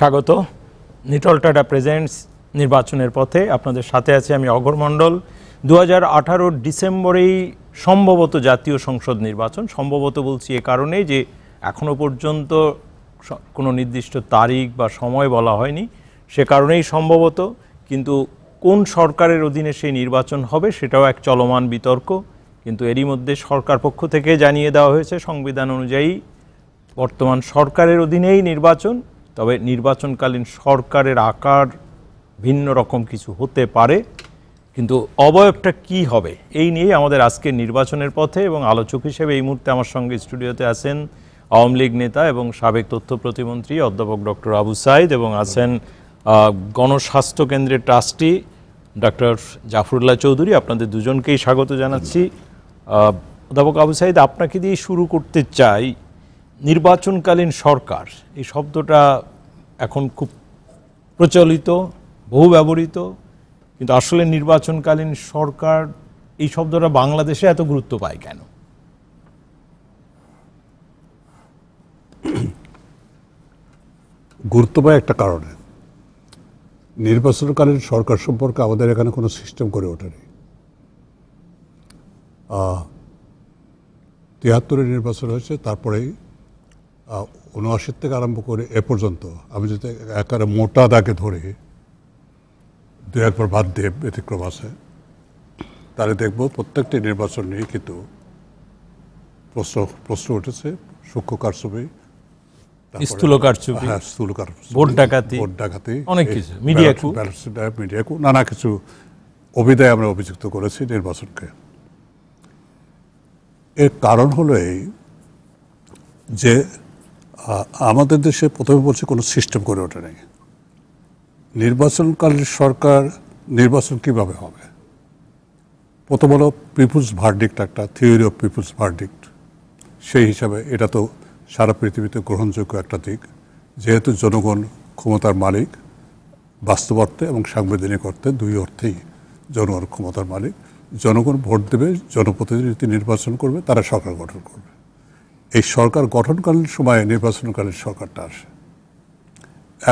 স্বাগত Nitol tata presents নির্বাচনের পথে আপনাদের সাথে আছে আমি অগর মণ্ডল দু হাজার ডিসেম্বরেই সম্ভবত জাতীয় সংসদ নির্বাচন সম্ভবত বলছি এ কারণে যে এখনও পর্যন্ত কোনো নির্দিষ্ট তারিখ বা সময় বলা হয়নি সে কারণেই সম্ভবত কিন্তু কোন সরকারের অধীনে সেই নির্বাচন হবে সেটাও এক চলমান বিতর্ক কিন্তু এরই মধ্যে সরকার পক্ষ থেকে জানিয়ে দেওয়া হয়েছে সংবিধান অনুযায়ী বর্তমান সরকারের অধীনেই নির্বাচন তবে নির্বাচনকালীন সরকারের আকার ভিন্ন রকম কিছু হতে পারে কিন্তু অবয়বটা কি হবে এই নিয়ে আমাদের আজকে নির্বাচনের পথে এবং আলোচক হিসেবে এই মুহূর্তে আমার সঙ্গে স্টুডিওতে আছেন আওয়ামী লীগ নেতা এবং সাবেক তথ্য প্রতিমন্ত্রী অধ্যাপক ডক্টর আবু সাইদ এবং আছেন গণস্বাস্থ্য কেন্দ্রের ট্রাস্টি ডক্টর জাফরুল্লাহ চৌধুরী আপনাদের দুজনকেই স্বাগত জানাচ্ছি অধ্যাপক আবু সাইদ আপনাকে দিয়ে শুরু করতে চাই নির্বাচনকালীন সরকার এই শব্দটা এখন খুব প্রচলিত বহু ব্যবহৃত কিন্তু আসলে নির্বাচনকালীন সরকার এই শব্দটা বাংলাদেশে এত গুরুত্ব পায় কেন গুরুত্ব পায় একটা কারণে নির্বাচনকালীন সরকার সম্পর্কে আমাদের এখানে কোনো সিস্টেম করে ওঠেনি তিয়াত্তরে নির্বাচন হয়েছে তারপরেই উনআশির থেকে আরম্ভ করে এ পর্যন্ত আমি যদি একবারে মোটা দাগে ধরে দু একবার বাদ দিয়ে ব্যতিক্রম আছে তাহলে দেখব প্রত্যেকটি নির্বাচন নিয়ে কিন্তু প্রশ্ন প্রশ্ন উঠেছে সূক্ষ্ম কারচুপি স্থূল কারচুপি হ্যাঁ স্থূল ডাকাতি অনেক কিছু মিডিয়া মিডিয়া কু নানা কিছু অভিধায় আমরা অভিযুক্ত করেছি নির্বাচনকে এর কারণ হলো এই যে আমাদের দেশে প্রথমে বলছে কোনো সিস্টেম করে ওঠে নেই নির্বাচনকালীন সরকার নির্বাচন কিভাবে হবে প্রথম হলো পিপুলস ভার্ডিক্ট একটা থিওরি অফ পিপুলস ভার্ডিক্ট সেই হিসাবে এটা তো সারা পৃথিবীতে গ্রহণযোগ্য একটা দিক যেহেতু জনগণ ক্ষমতার মালিক বাস্তব অর্থে এবং সাংবিধানিক অর্থে দুই অর্থেই জনগণ ক্ষমতার মালিক জনগণ ভোট দেবে জনপ্রতিনিধি নির্বাচন করবে তারা সরকার গঠন করবে এই সরকার গঠনকালীন সময়ে নির্বাচনকালীন সরকারটা আসে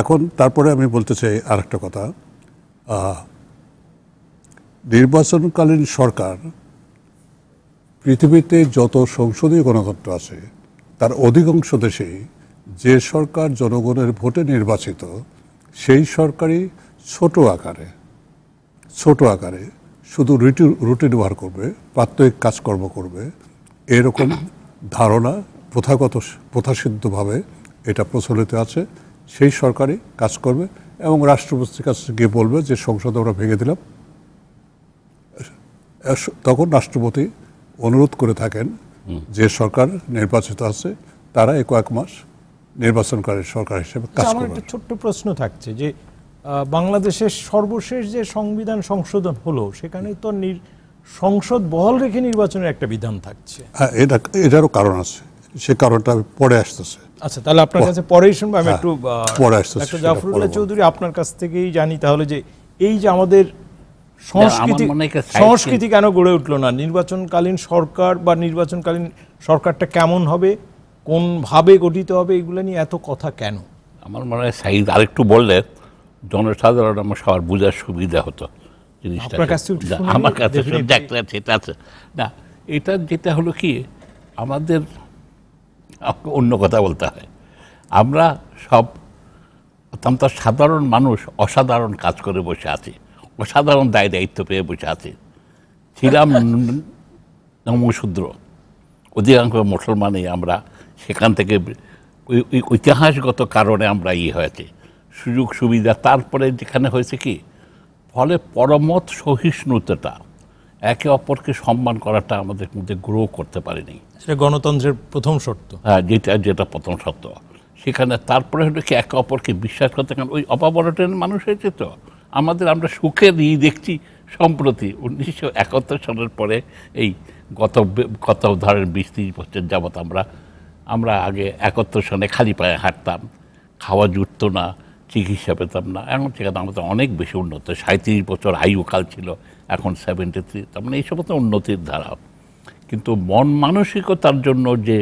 এখন তারপরে আমি বলতে চাই আর একটা কথা নির্বাচনকালীন সরকার পৃথিবীতে যত সংসদীয় গণতন্ত্র আছে তার অধিকাংশ দেশেই যে সরকার জনগণের ভোটে নির্বাচিত সেই সরকারই ছোট আকারে ছোট আকারে শুধু রুটি রুটি ব্যবহার করবে প্রাত্যহিক কাজকর্ম করবে এরকম ধারণা প্রথাগত প্রথাসিদ্ধভাবে এটা প্রচলিত আছে সেই সরকারই কাজ করবে এবং রাষ্ট্রপতির কাছে গিয়ে বলবে যে সংসদ আমরা ভেঙে দিলাম তখন রাষ্ট্রপতি অনুরোধ করে থাকেন যে সরকার নির্বাচিত আছে তারা এক এক মাস নির্বাচন করে সরকার হিসেবে আচ্ছা, কাজ করবে একটা ছোট্ট প্রশ্ন থাকছে যে বাংলাদেশের সর্বশেষ যে সংবিধান সংশোধন হলো সেখানে তো সংসদ বহল রেখে নির্বাচনের একটা বিধান থাকছে হ্যাঁ, এটারও কারণ আছে সে কারণটা পরে আসতেছে আচ্ছা তাহলে আপনার কাছে পরে শুনবো আমি হ্যাঁ, একটু পরে আসতেছে জাফরুল্লাহ চৌধুরী আপনার কাছ থেকেই জানি তাহলে যে এই যে আমাদের সংস্কৃতি সংস্কৃতি কেন গড়ে উঠল না নির্বাচনকালীন সরকার বা নির্বাচনকালীন সরকারটা কেমন হবে কোন ভাবে গঠিত হবে এগুলো নিয়ে এত কথা কেন আমার মনে হয় সাইজ আরেকটু বললে জনসাধারণ আমার সবার বোঝার সুবিধা হতো জিনিসটা আমার কাছে সেটা আছে না এটা যেটা হলো কি আমাদের অন্য কথা বলতে হয় আমরা সব আমরা সাধারণ মানুষ অসাধারণ কাজ করে বসে আছি অসাধারণ দায় দায়িত্ব পেয়ে বসে আছি ছিলাম নমশূদ্র অধিকাংশ মুসলমানই আমরা সেখান থেকে ঐতিহাসগত কারণে আমরা ইয়ে হয়েছে সুযোগ সুবিধা তারপরে যেখানে হয়েছে কি ফলে পরমত সহিষ্ণুতাটা একে অপরকে সম্মান করাটা আমাদের মধ্যে গ্রো করতে পারিনি সেটা গণতন্ত্রের প্রথম শর্ত হ্যাঁ যেটা যেটা প্রথম শর্ত সেখানে তারপরে হলো কি একে অপরকে বিশ্বাস করতে কারণ ওই অপাবরটের মানুষ হয়েছে তো আমাদের আমরা সুখের ই দেখছি সম্প্রতি উনিশশো একাত্তর সালের পরে এই গত গত ধরেন বিশ ত্রিশ বছর যাবত আমরা আমরা আগে একাত্তর সনে খালি পায়ে হাঁটতাম খাওয়া জুটতো না চিকিৎসা পেতাম না এখন সেখানে আমাদের অনেক বেশি উন্নত সাঁত্রিশ বছর আয়ুকাল ছিল এখন সেভেন্টি থ্রি তার মানে এই সমস্ত উন্নতির ধারা কিন্তু মন মানসিকতার জন্য যে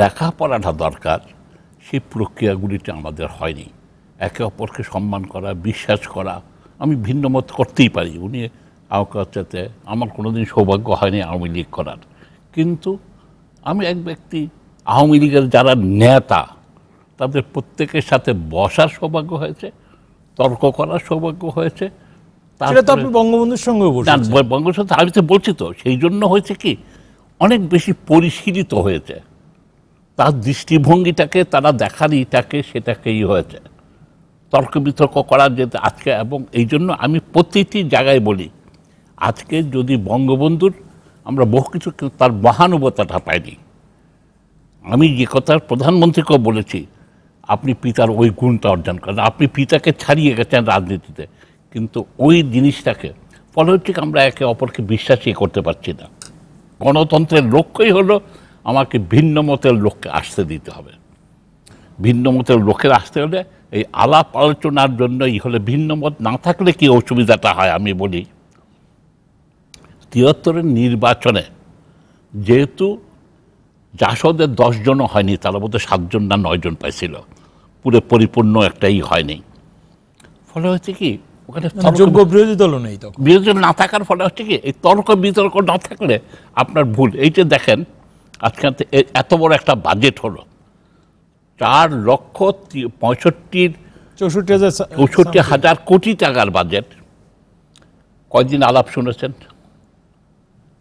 লেখাপড়াটা দরকার সেই প্রক্রিয়াগুলিতে আমাদের হয়নি একে অপরকে সম্মান করা বিশ্বাস করা আমি ভিন্ন মত করতেই পারি উনি আমাকে হচ্ছে আমার কোনোদিন সৌভাগ্য হয়নি আওয়ামী লীগ করার কিন্তু আমি এক ব্যক্তি আওয়ামী লীগের যারা নেতা তাদের প্রত্যেকের সাথে বসার সৌভাগ্য হয়েছে তর্ক করার সৌভাগ্য হয়েছে তাহলে তো আপনি বঙ্গবন্ধুর সঙ্গে বঙ্গবন্ধুর সাথে আমি তো বলছি তো সেই জন্য হয়েছে কি অনেক বেশি পরিশীলিত হয়েছে তার দৃষ্টিভঙ্গিটাকে তারা দেখার ইটাকে সেটাকেই হয়েছে তর্ক বিতর্ক করার যেতে আজকে এবং এই জন্য আমি প্রতিটি জায়গায় বলি আজকে যদি বঙ্গবন্ধুর আমরা বহু কিছু তার মহানুবতাটা পাইনি আমি যে কথা প্রধানমন্ত্রীকেও বলেছি আপনি পিতার ওই গুণটা অর্জন করেন আপনি পিতাকে ছাড়িয়ে গেছেন রাজনীতিতে কিন্তু ওই জিনিসটাকে ফলহচ্ছে আমরা একে অপরকে বিশ্বাসই করতে পারছি না গণতন্ত্রের লক্ষ্যই হলো আমাকে ভিন্ন মতের লোককে আসতে দিতে হবে ভিন্ন মতের লোকের আসতে হলে এই আলাপ আলোচনার জন্যই হলে ভিন্ন মত না থাকলে কি অসুবিধাটা হয় আমি বলি তিয়াত্তরের নির্বাচনে যেহেতু জাসদের দশজনও হয়নি তারা বোধহয় সাতজন না নয়জন পাইছিল পুরো পরিপূর্ণ একটাই হয়নি ফলে হচ্ছে কি ওখানে যোগ্য বিরোধী দল নেই বিরোধী দল না থাকার ফলে হচ্ছে কি এই তর্ক বিতর্ক না থাকলে আপনার ভুল এইটা দেখেন আজকে এত বড় একটা বাজেট হলো চার লক্ষ পঁয়ষট্টির চৌষট্টি হাজার চৌষট্টি হাজার কোটি টাকার বাজেট কয়দিন আলাপ শুনেছেন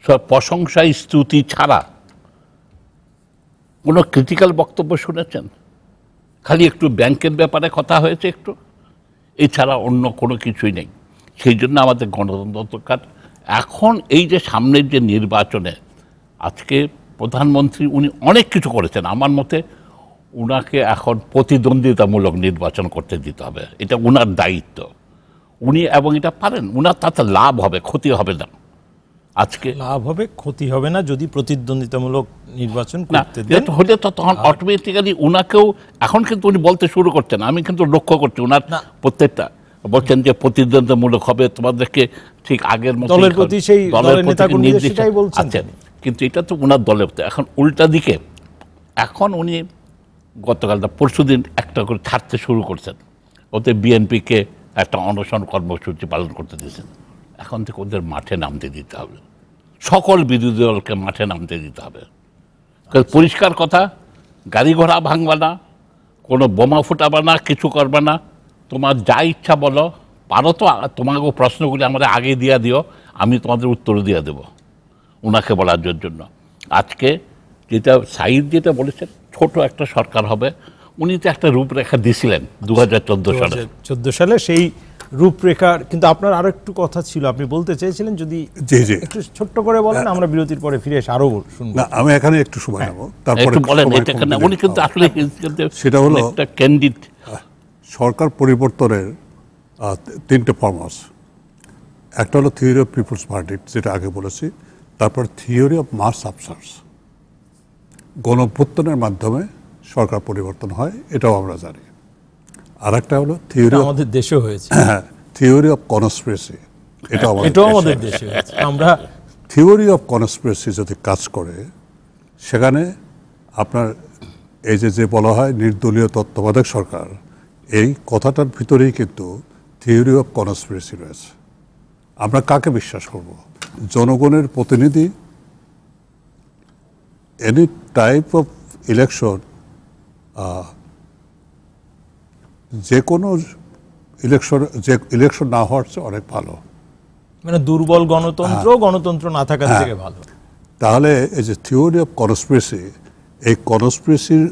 সব প্রশংসায় স্তুতি ছাড়া কোনো ক্রিটিক্যাল বক্তব্য শুনেছেন খালি একটু ব্যাংকের ব্যাপারে কথা হয়েছে একটু এছাড়া অন্য কোনো কিছুই নেই সেই জন্য আমাদের গণতন্ত্র দরকার এখন এই যে সামনের যে নির্বাচনে আজকে প্রধানমন্ত্রী উনি অনেক কিছু করেছেন আমার মতে উনাকে এখন প্রতিদ্বন্দ্বিতামূলক নির্বাচন করতে দিতে হবে এটা উনার দায়িত্ব উনি এবং এটা পারেন উনার তাতে লাভ হবে ক্ষতি হবে না আজকে লাভ হবে ক্ষতি হবে না যদি প্রতিদ্বন্দ্বিতামূলক নির্বাচন করতে দেন হলে তো তখন অটোমেটিক্যালি উনাকেও এখন কিন্তু উনি বলতে শুরু করছেন আমি কিন্তু লক্ষ্য করছি উনার প্রত্যেকটা বলছেন যে প্রতিদ্বন্দ্বিতামূলক হবে তোমাদেরকে ঠিক আগের মতো দলের প্রতি সেই দলের সেটাই বলছেন আচ্ছা, কিন্তু এটা তো উনার দলে এখন উল্টা দিকে এখন উনি গতকালটা পরশু দিন একটা করে ছাড়তে শুরু করছেন ওতে বিএনপিকে একটা অনশন কর্মসূচি পালন করতে দিয়েছেন এখন থেকে ওদের মাঠে নামতে দিতে হবে সকল বিরোধী দলকে মাঠে নামতে দিতে হবে পরিষ্কার কথা গাড়ি ঘোড়া ভাঙবা না কোনো বোমা ফুটাবে না কিছু করবে না তোমার যা ইচ্ছা বলো পারো তো তোমাকে প্রশ্নগুলি আমাদের আগে দিয়া দিও আমি তোমাদের উত্তর দিয়ে দেব ওনাকে বলার জন্য আজকে যেটা সাইদ যেটা বলেছেন ছোট একটা সরকার হবে উনি তো একটা রূপরেখা দিয়েছিলেন দু হাজার চোদ্দো সালে চোদ্দো সালে সেই রূপরেখা কিন্তু আপনার আরো একটু কথা ছিল আপনি বলতে চেয়েছিলেন যদি একটু ছোট্ট করে বলেন আমরা বিরতির পরে ফিরে এসে আরো শুনবো না আমি এখানে একটু সময় হ্যাঁ। নেব তারপরে বলেন এটা কেন উনি কিন্তু আসলে সেটা হলো একটা ক্যান্ডিড সরকার পরিবর্তনের তিনটে ফর্মাস একটা হলো থিওরি অফ পিপলস পার্টি যেটা আগে বলেছি তারপর থিওরি অফ মাস আফসার্স গণভ্যুত্থানের মাধ্যমে সরকার পরিবর্তন হয় এটাও আমরা জানি আর একটা হলো থিওরি আমাদের দেশে হয়েছে হ্যাঁ থিওরি অফ কনস্পিরেসি এটা এটাও আমাদের দেশে আমরা থিওরি অফ কনস্পিরেসি যদি কাজ করে সেখানে আপনার এই যে যে বলা হয় নির্দলীয় তত্ত্বাবধায়ক সরকার এই কথাটার ভিতরেই কিন্তু থিওরি অফ কনস্পিরেসি রয়েছে আমরা কাকে বিশ্বাস করব জনগণের প্রতিনিধি এনি টাইপ অফ ইলেকশন যে কোনো ইলেকশন যে ইলেকশন না হওয়ার চেয়ে অনেক ভালো মানে দুর্বল গণতন্ত্র হ্যাঁ। গণতন্ত্র না থাকার হ্যাঁ। থেকে ভালো তাহলে এই যে থিওরি অফ কনস্পিরেসি এই কনস্পিরেসির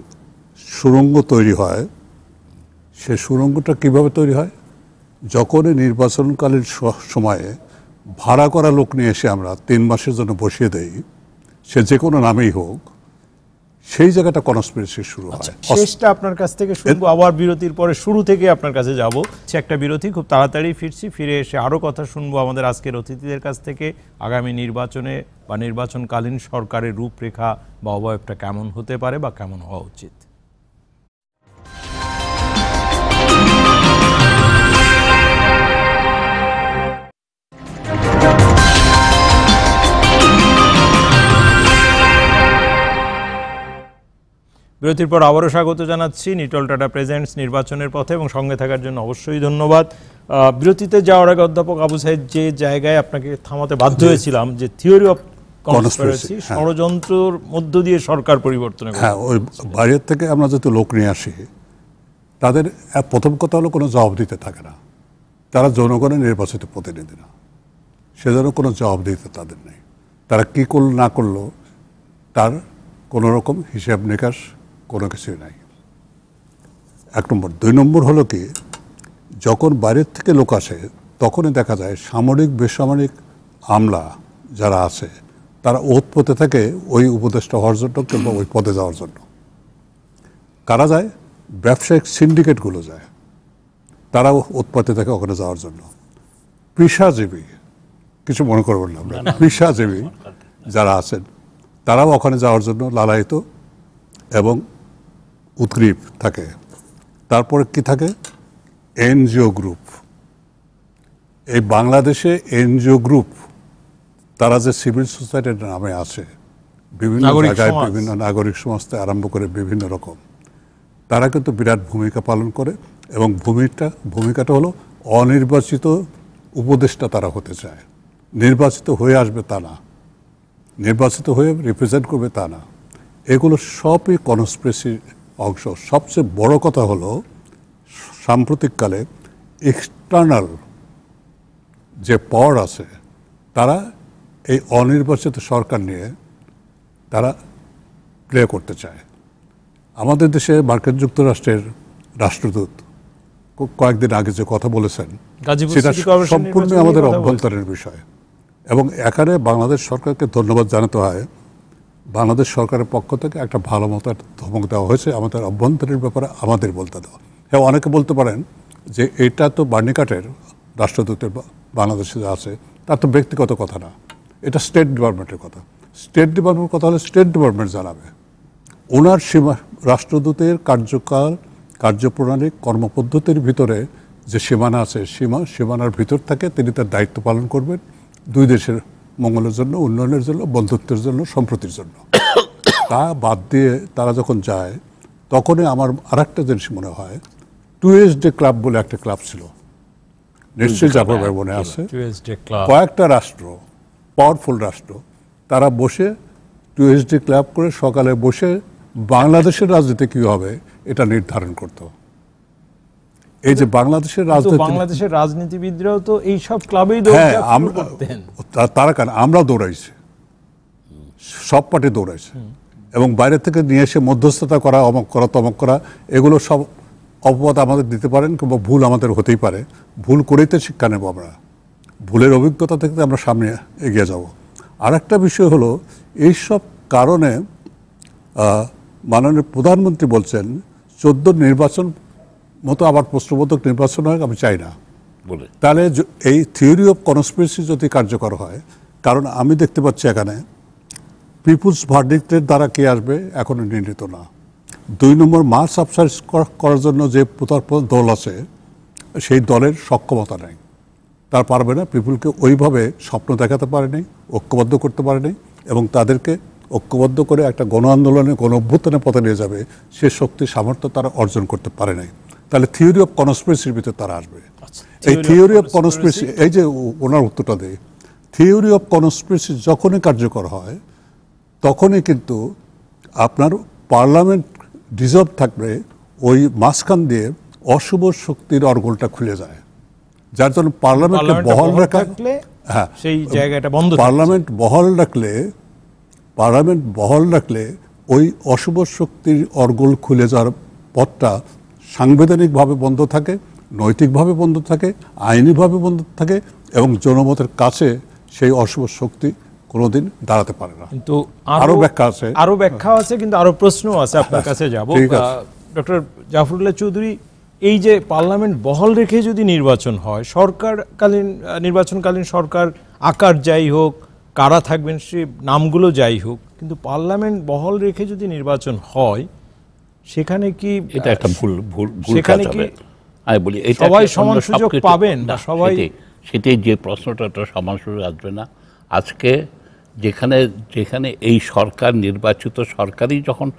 সুরঙ্গ তৈরি হয় সে সুরঙ্গটা কিভাবে তৈরি হয় যখনই নির্বাচনকালীন সময়ে ভাড়া করা লোক নিয়ে এসে আমরা তিন মাসের জন্য বসিয়ে দেই সে যে কোনো নামেই হোক সেই জায়গাটা কনস্পিরেসি শুরু হয় আচ্ছা, শেষটা আপনার কাছ থেকে শুনবো আবার বিরতির পরে শুরু থেকে আপনার কাছে যাব একটা বিরতি খুব তাড়াতাড়ি ফিরছি ফিরে এসে আরও কথা শুনবো আমাদের আজকের অতিথিদের কাছ থেকে আগামী নির্বাচনে বা নির্বাচনকালীন সরকারের রূপরেখা বা অবয়বটা কেমন হতে পারে বা কেমন হওয়া উচিত বিরতির পর আবারও স্বাগত জানাচ্ছি নিটল টাটা প্রেজেন্টস নির্বাচনের পথে এবং সঙ্গে থাকার জন্য অবশ্যই ধন্যবাদ বিরতিতে যাওয়ার আগে অধ্যাপক আবু সাহেব যে জায়গায় আপনাকে থামাতে বাধ্য হয়েছিলাম যে থিওরি অফ কনস্পিরেসি ষড়যন্ত্রর মধ্য দিয়ে সরকার পরিবর্তন হ্যাঁ ওই বাইরের থেকে আমরা যেহেতু লোক নিয়ে আসি তাদের প্রথম কথা হলো কোনো জবাব দিতে থাকে না তারা জনগণের নির্বাচিত প্রতিনিধি না সেজন্য কোনো জবাব দিতে তাদের নেই তারা কী করল না করলো তার কোনো রকম হিসাব নিকাশ কোনো কিছুই নাই এক নম্বর দুই নম্বর হলো কি যখন বাইরের থেকে লোক আসে তখনই দেখা যায় সামরিক বেসামরিক আমলা যারা আছে তারা ওত পথে থাকে ওই উপদেষ্টা হওয়ার জন্য কিংবা ওই পদে যাওয়ার জন্য কারা যায় ব্যবসায়িক সিন্ডিকেটগুলো যায় তারাও উৎপাতে থাকে ওখানে যাওয়ার জন্য পেশাজীবী কিছু মনে করবেন না আমরা পেশাজীবী যারা আছেন তারাও ওখানে যাওয়ার জন্য লালায়িত এবং উদ্গ্রীব থাকে তারপরে কি থাকে এনজিও গ্রুপ এই বাংলাদেশে এনজিও গ্রুপ তারা যে সিভিল সোসাইটির নামে আছে বিভিন্ন জায়গায় বিভিন্ন নাগরিক সংস্থা আরম্ভ করে বিভিন্ন রকম তারা কিন্তু বিরাট ভূমিকা পালন করে এবং ভূমিটা ভূমিকাটা হলো অনির্বাচিত উপদেষ্টা তারা হতে চায় নির্বাচিত হয়ে আসবে তা না নির্বাচিত হয়ে রিপ্রেজেন্ট করবে তা না এগুলো সবই কনস্পিরেসি অংশ সবচেয়ে বড় কথা হলো সাম্প্রতিককালে এক্সটার্নাল যে পাওয়ার আছে তারা এই অনির্বাচিত সরকার নিয়ে তারা প্লে করতে চায় আমাদের দেশে মার্কিন যুক্তরাষ্ট্রের রাষ্ট্রদূত কয়েকদিন আগে যে কথা বলেছেন সেটা সম্পূর্ণ আমাদের অভ্যন্তরের বিষয় এবং এখানে বাংলাদেশ সরকারকে ধন্যবাদ জানাতে হয় বাংলাদেশ সরকারের পক্ষ থেকে একটা ভালো মতো একটা ধমক দেওয়া হয়েছে আমাদের অভ্যন্তরীণ ব্যাপারে আমাদের বলতে দেওয়া হ্যাঁ অনেকে বলতে পারেন যে এটা তো বার্নিকাটের রাষ্ট্রদূতের বাংলাদেশে যা আছে তার তো ব্যক্তিগত কথা না এটা স্টেট ডিপার্টমেন্টের কথা স্টেট ডিপার্টমেন্ট কথা হলে স্টেট ডিপার্টমেন্ট জানাবে ওনার সীমা রাষ্ট্রদূতের কার্যকাল কার্যপ্রণালী কর্মপদ্ধতির ভিতরে যে সীমানা আছে সীমা সীমানার ভিতর থাকে তিনি তার দায়িত্ব পালন করবেন দুই দেশের মঙ্গলের জন্য উন্নয়নের জন্য বন্ধুত্বের জন্য সম্প্রতির জন্য তা বাদ দিয়ে তারা যখন যায় তখনই আমার আর একটা জিনিস মনে হয় ডে ক্লাব বলে একটা ক্লাব ছিল নিশ্চয়ই জাফর হ্যাঁ, মনে আছে কয়েকটা রাষ্ট্র পাওয়ারফুল রাষ্ট্র তারা বসে ডে ক্লাব করে সকালে বসে বাংলাদেশের রাজনীতি কী হবে এটা নির্ধারণ করতো এই যে বাংলাদেশের রাজনীতি বাংলাদেশের রাজনীতিবিদরাও তো এই সব ক্লাবেই হ্যাঁ, তারা কেন আমরা দৌড়াইছি সব পার্টি দৌড়াইছে এবং বাইরে থেকে নিয়ে এসে মধ্যস্থতা করা অমক করা তমক করা এগুলো সব অপবাদ আমাদের দিতে পারেন কিংবা ভুল আমাদের হতেই পারে ভুল করেই তো শিক্ষা নেব আমরা ভুলের অভিজ্ঞতা থেকে আমরা সামনে এগিয়ে যাব আর একটা বিষয় হলো এইসব কারণে মাননীয় প্রধানমন্ত্রী বলছেন চোদ্দ নির্বাচন মতো আবার প্রশ্নবোধক নির্বাচন হয় আমি চাই না বলে তাহলে এই থিওরি অফ কনস্পিরেসি যদি কার্যকর হয় কারণ আমি দেখতে পাচ্ছি এখানে পিপুলস ভার্ডিক্টের দ্বারা কে আসবে এখনও নির্ণীত না দুই নম্বর মাস সাবসাইজ করার জন্য যে দল আছে সেই দলের সক্ষমতা নেই তার পারবে না পিপুলকে ওইভাবে স্বপ্ন দেখাতে পারেনি ঐক্যবদ্ধ করতে পারেনি এবং তাদেরকে ঐক্যবদ্ধ করে একটা গণ আন্দোলনে গণ অভ্যুত্থানের পথে নিয়ে যাবে সে শক্তি সামর্থ্য তারা অর্জন করতে পারে নাই তাহলে থিওরি অফ কনস্পিরেসির ভিতরে তারা আসবে আচ্ছা, এই থিওরি অফ কনস্পিরেসি এই যে ওনার উত্তরটা দেয় থিওরি অফ কনস্পিরেসি যখনই কার্যকর হয় তখনই কিন্তু আপনার পার্লামেন্ট ডিজার্ভ থাকবে ওই মাঝখান দিয়ে অশুভ শক্তির অর্গলটা খুলে যায় যার জন্য পার্লামেন্টকে বহাল রাখা হ্যাঁ সেই জায়গাটা বন্ধ পার্লামেন্ট বহাল রাখলে পার্লামেন্ট বহাল রাখলে ওই অশুভ শক্তির অর্গল খুলে যাওয়ার পথটা সাংবিধানিকভাবে বন্ধ থাকে নৈতিকভাবে বন্ধ থাকে আইনিভাবে বন্ধ থাকে এবং জনমতের কাছে সেই অশুভ শক্তি কোনোদিন দাঁড়াতে পারে না কিন্তু আরো ব্যাখ্যা আছে আরো ব্যাখ্যা আছে কিন্তু আরো প্রশ্ন আছে আপনার হ্যাঁ, কাছে যাব ডক্টর জাফরুল্লাহ চৌধুরী এই যে পার্লামেন্ট বহল রেখে যদি নির্বাচন হয় সরকারকালীন নির্বাচনকালীন সরকার আকার যাই হোক কারা থাকবেন সে নামগুলো যাই হোক কিন্তু পার্লামেন্ট বহল রেখে যদি নির্বাচন হয় সেখানে কি এটা একটা ভুল ভুল ভুল কাজ হবে আমি বলি এটা সবাই সমান সুযোগ পাবেন না সবাই সেটাই যে প্রশ্নটা একটা সমান সুযোগ আসবে না আজকে যেখানে যেখানে এই সরকার নির্বাচিত সরকারই যখন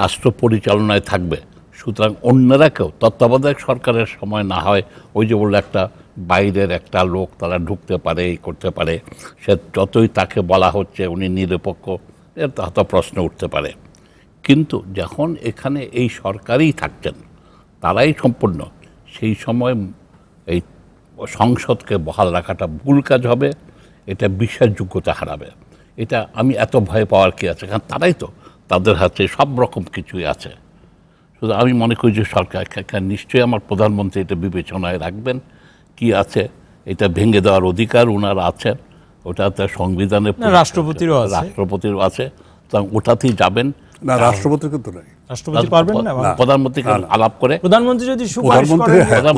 রাষ্ট্র পরিচালনায় থাকবে সুতরাং অন্যরা কেউ তত্ত্বাবধায়ক সরকারের সময় না হয় ওই যে বললো একটা বাইরের একটা লোক তারা ঢুকতে পারে এই করতে পারে সে যতই তাকে বলা হচ্ছে উনি নিরপেক্ষ এর তো প্রশ্ন উঠতে পারে কিন্তু যখন এখানে এই সরকারই থাকতেন তারাই সম্পূর্ণ সেই সময় এই সংসদকে বহাল রাখাটা ভুল কাজ হবে এটা বিশ্বাসযোগ্যতা হারাবে এটা আমি এত ভয় পাওয়ার কি আছে কারণ তারাই তো তাদের হাতে সব রকম কিছুই আছে শুধু আমি মনে করি যে সরকার নিশ্চয়ই আমার প্রধানমন্ত্রী এটা বিবেচনায় রাখবেন কি আছে এটা ভেঙে দেওয়ার অধিকার ওনার আছে ওটা তার সংবিধানে রাষ্ট্রপতিরও রাষ্ট্রপতিরও আছে ওটাতেই যাবেন না নাই রাষ্ট্রপতি পারবেন না আলাপ করে প্রধানমন্ত্রী যদি সুপারিশ করেন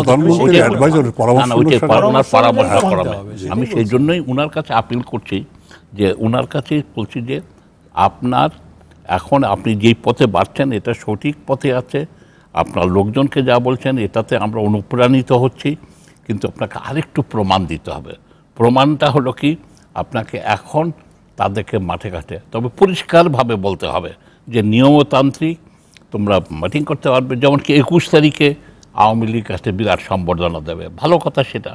প্রধানমন্ত্রী হ্যাঁ, হ্যাঁ, পরামর্শ পরামর্শ করাবে আমি সেই জন্যই উনার কাছে আপিল করছি যে উনার কাছে বলছি যে আপনার এখন আপনি যেই পথে বাড়ছেন এটা সঠিক পথে আছে আপনার লোকজনকে যা বলছেন এটাতে আমরা অনুপ্রাণিত হচ্ছি কিন্তু আপনাকে আরেকটু প্রমাণ দিতে হবে প্রমাণটা হলো কি আপনাকে এখন তাদেরকে মাঠে ঘাটে তবে পরিষ্কারভাবে বলতে হবে যে নিয়মতান্ত্রিক তোমরা মিটিং করতে পারবে যেমন কি একুশ তারিখে আওয়ামী লীগ কাছে বিরাট সম্বর্ধনা দেবে ভালো কথা সেটা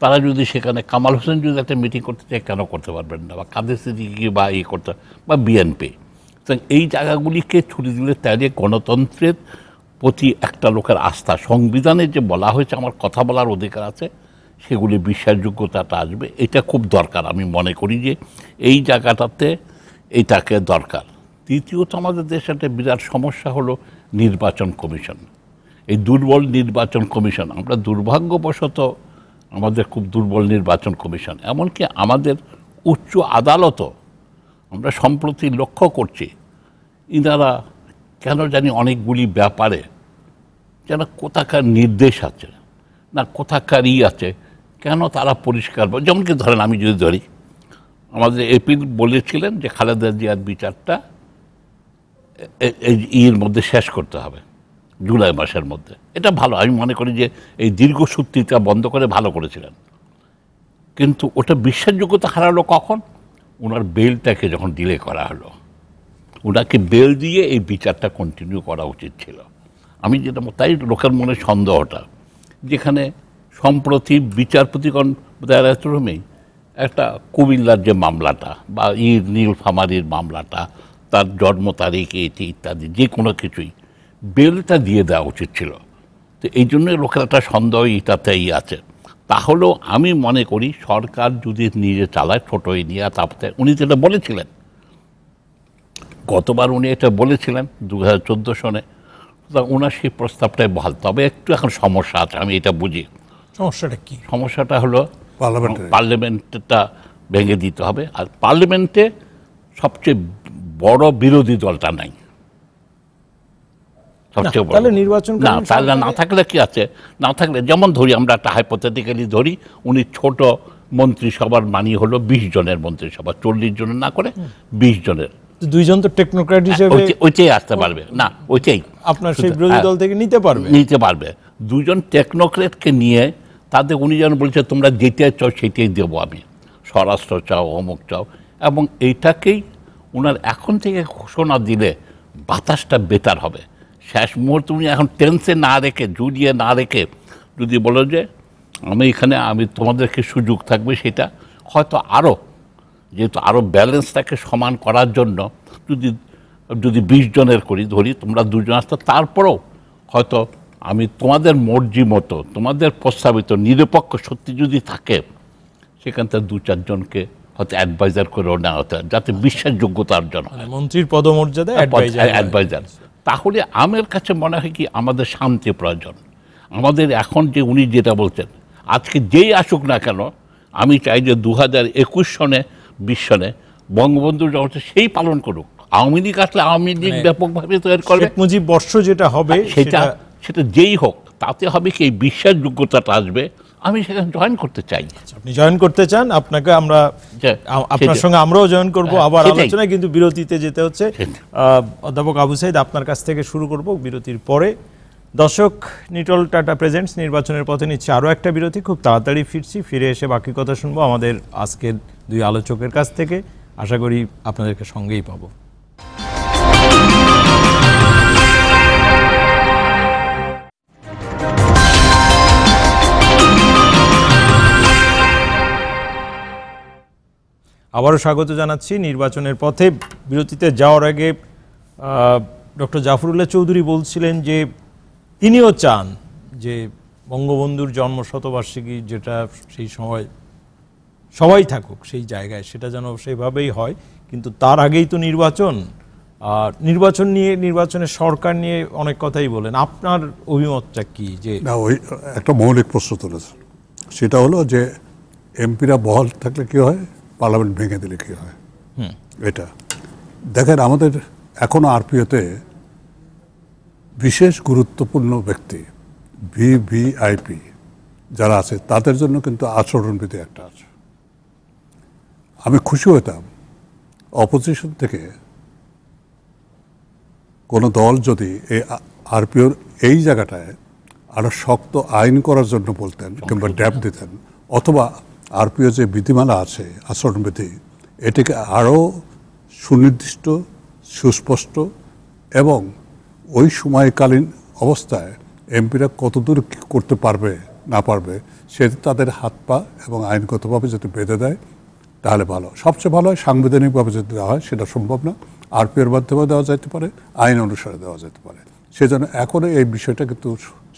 তারা যদি সেখানে কামাল হোসেন যদি একটা মিটিং করতে চায় কেন করতে পারবেন না বা কাদের সিদ্দিকি বা ইয়ে করতে বা বিএনপি এই জায়গাগুলিকে ছুটি দিলে তাহলে গণতন্ত্রের প্রতি একটা লোকের আস্থা সংবিধানে যে বলা হয়েছে আমার কথা বলার অধিকার আছে সেগুলি বিশ্বাসযোগ্যতাটা আসবে এটা খুব দরকার আমি মনে করি যে এই জায়গাটাতে এটাকে দরকার তৃতীয়ত আমাদের দেশে একটা বিরাট সমস্যা হলো নির্বাচন কমিশন এই দুর্বল নির্বাচন কমিশন আমরা দুর্ভাগ্যবশত আমাদের খুব দুর্বল নির্বাচন কমিশন এমনকি আমাদের উচ্চ আদালতও আমরা সম্প্রতি লক্ষ্য করছি ইনারা কেন জানি অনেকগুলি ব্যাপারে যেন কোথাকার নির্দেশ আছে না কোথাকার ই আছে কেন তারা পরিষ্কার যেমন কি ধরেন আমি যদি ধরি আমাদের এপিল বলেছিলেন যে খালেদা জিয়ার বিচারটা ইয়ের মধ্যে শেষ করতে হবে জুলাই মাসের মধ্যে এটা ভালো আমি মনে করি যে এই দীর্ঘ দীর্ঘসূত্রিতা বন্ধ করে ভালো করেছিলেন কিন্তু ওটা বিশ্বাসযোগ্যতা হারালো কখন ওনার বেলটাকে যখন ডিলে করা হলো ওনাকে বেল দিয়ে এই বিচারটা কন্টিনিউ করা উচিত ছিল আমি যেটা তাই লোকের মনে সন্দেহটা যেখানে সম্প্রতি বিচারপতিগণ একটা কুমিল্লার যে মামলাটা বা নীল ইয়ে, নীলফামারির মামলাটা তার জন্ম তারিখ এটি ইত্যাদি যে কোনো কিছুই বেলটা দিয়ে দেওয়া উচিত ছিল তো এই জন্য লোকের একটা সন্দেহ এটাতেই আছে তাহলেও আমি মনে করি সরকার যদি নিজে চালায় ছোটো ইন্ডিয়া তাপতে উনি যেটা বলেছিলেন গতবার উনি এটা বলেছিলেন দু হাজার চোদ্দো সনে ওনার সেই প্রস্তাবটাই ভাল তবে একটু এখন সমস্যা আছে আমি এটা বুঝি সমস্যাটা কি সমস্যাটা হলো পার্লামেন্টটা ভেঙে দিতে হবে আর পার্লামেন্টে সবচেয়ে বড় বিরোধী দলটা নাই তাহলে নির্বাচন না থাকলে কি আছে না থাকলে যেমন ধরি আমরা একটা হাইপোথেটিক্যালি ধরি উনি ছোট মন্ত্রিসভার মানি হলো বিশ জনের মন্ত্রিসভা চল্লিশ জনের না করে বিশ জনের দুইজন তো টেকনোক্রেট হ্যাঁ, হিসেবে ওইটাই আসতে পারবে না ওইটাই আপনার সেই বিরোধী হ্যাঁ, দল থেকে নিতে পারবে নিতে পারবে দুজন টেকনোক্রেটকে নিয়ে তাদের উনি যেন বলছে তোমরা যেটা চাও সেটাই দেবো আমি স্বরাষ্ট্র চাও অমুক চাও এবং এইটাকেই ওনার এখন থেকে ঘোষণা দিলে বাতাসটা বেতার হবে শেষ মুহূর্তে উনি এখন টেন্সে না রেখে জুড়িয়ে না রেখে যদি বলো যে আমি এখানে আমি তোমাদেরকে সুযোগ থাকবে সেটা হয়তো আরও যেহেতু আরও ব্যালেন্সটাকে সমান করার জন্য যদি যদি বিশ জনের করি ধরি তোমরা দুজন আসতো তারপরেও হয়তো আমি তোমাদের মর্জি মতো তোমাদের প্রস্তাবিত নিরপেক্ষ সত্যি যদি থাকে সেখান থেকে দু চারজনকে হয়তো অ্যাডভাইজার করেও নেওয়া হতো যাতে বিশ্বাসযোগ্যতা অর্জন মানে হয় মন্ত্রীর পদমর্যাদা তাহলে আমের কাছে মনে হয় কি আমাদের শান্তি প্রয়োজন আমাদের এখন যে উনি যেটা বলছেন আজকে যেই আসুক না কেন আমি চাই যে দু হাজার একুশ সনে বিশ সনে বঙ্গবন্ধু সেই পালন করুক আওয়ামী লীগ আসলে আওয়ামী লীগ মানে ব্যাপকভাবে তৈরি করবে মুজিব বর্ষ যেটা হবে সেটা সেটা যেই হোক তাতে হবে কি এই বিশ্বাসযোগ্যতাটা আসবে আমি সেখানে জয়েন করতে চাই আচ্ছা, আপনি জয়েন করতে চান আপনাকে আমরা আপনার সঙ্গে আমরাও জয়েন করব হ্যাঁ, আবার আলোচনায় কিন্তু বিরতিতে যেতে হচ্ছে অধ্যাপক আবু সাইদ আপনার কাছ থেকে শুরু করব বিরতির পরে দর্শক নিটল টাটা প্রেজেন্টস নির্বাচনের পথে নিচ্ছে আরও একটা বিরতি খুব তাড়াতাড়ি ফিরছি ফিরে এসে বাকি কথা শুনবো আমাদের আজকের দুই আলোচকের কাছ থেকে আশা করি আপনাদেরকে সঙ্গেই পাবো আবারও স্বাগত জানাচ্ছি নির্বাচনের পথে বিরতিতে যাওয়ার আগে ডক্টর জাফরুল্লাহ চৌধুরী বলছিলেন যে তিনিও চান যে বঙ্গবন্ধুর জন্ম শতবার্ষিকী যেটা সেই সময় সবাই থাকুক সেই জায়গায় সেটা যেন সেভাবেই হয় কিন্তু তার আগেই তো নির্বাচন আর নির্বাচন নিয়ে নির্বাচনের সরকার নিয়ে অনেক কথাই বলেন আপনার অভিমতটা কি যে না ওই একটা মৌলিক প্রশ্ন তুলেছেন সেটা হলো যে এমপিরা বহাল থাকলে কি হয় পার্লামেন্ট ভেঙে দিলে কি হয় এটা দেখেন আমাদের এখনও আরপিওতে বিশেষ গুরুত্বপূর্ণ ব্যক্তি ভিভিআইপি যারা আছে তাদের জন্য কিন্তু আচরণবিধি একটা আছে আমি খুশি হইতাম অপোজিশন থেকে কোন দল যদি এই আরপিওর এই জায়গাটায় আরো শক্ত আইন করার জন্য বলতেন কিংবা ড্যাপ হ্যাঁ। দিতেন অথবা আরপিও যে বিধিমালা আছে আচরণবিধি এটিকে আরও সুনির্দিষ্ট সুস্পষ্ট এবং ওই সময়কালীন অবস্থায় এমপিরা কতদূর করতে পারবে না পারবে সে তাদের হাত পা এবং আইনগতভাবে যদি বেঁধে দেয় তাহলে ভালো সবচেয়ে ভালো হয় সাংবিধানিকভাবে যদি দেওয়া হয় সেটা সম্ভব না আরপিওর মাধ্যমে দেওয়া যেতে পারে আইন অনুসারে দেওয়া যেতে পারে সেজন্য এখনও এই বিষয়টা কিন্তু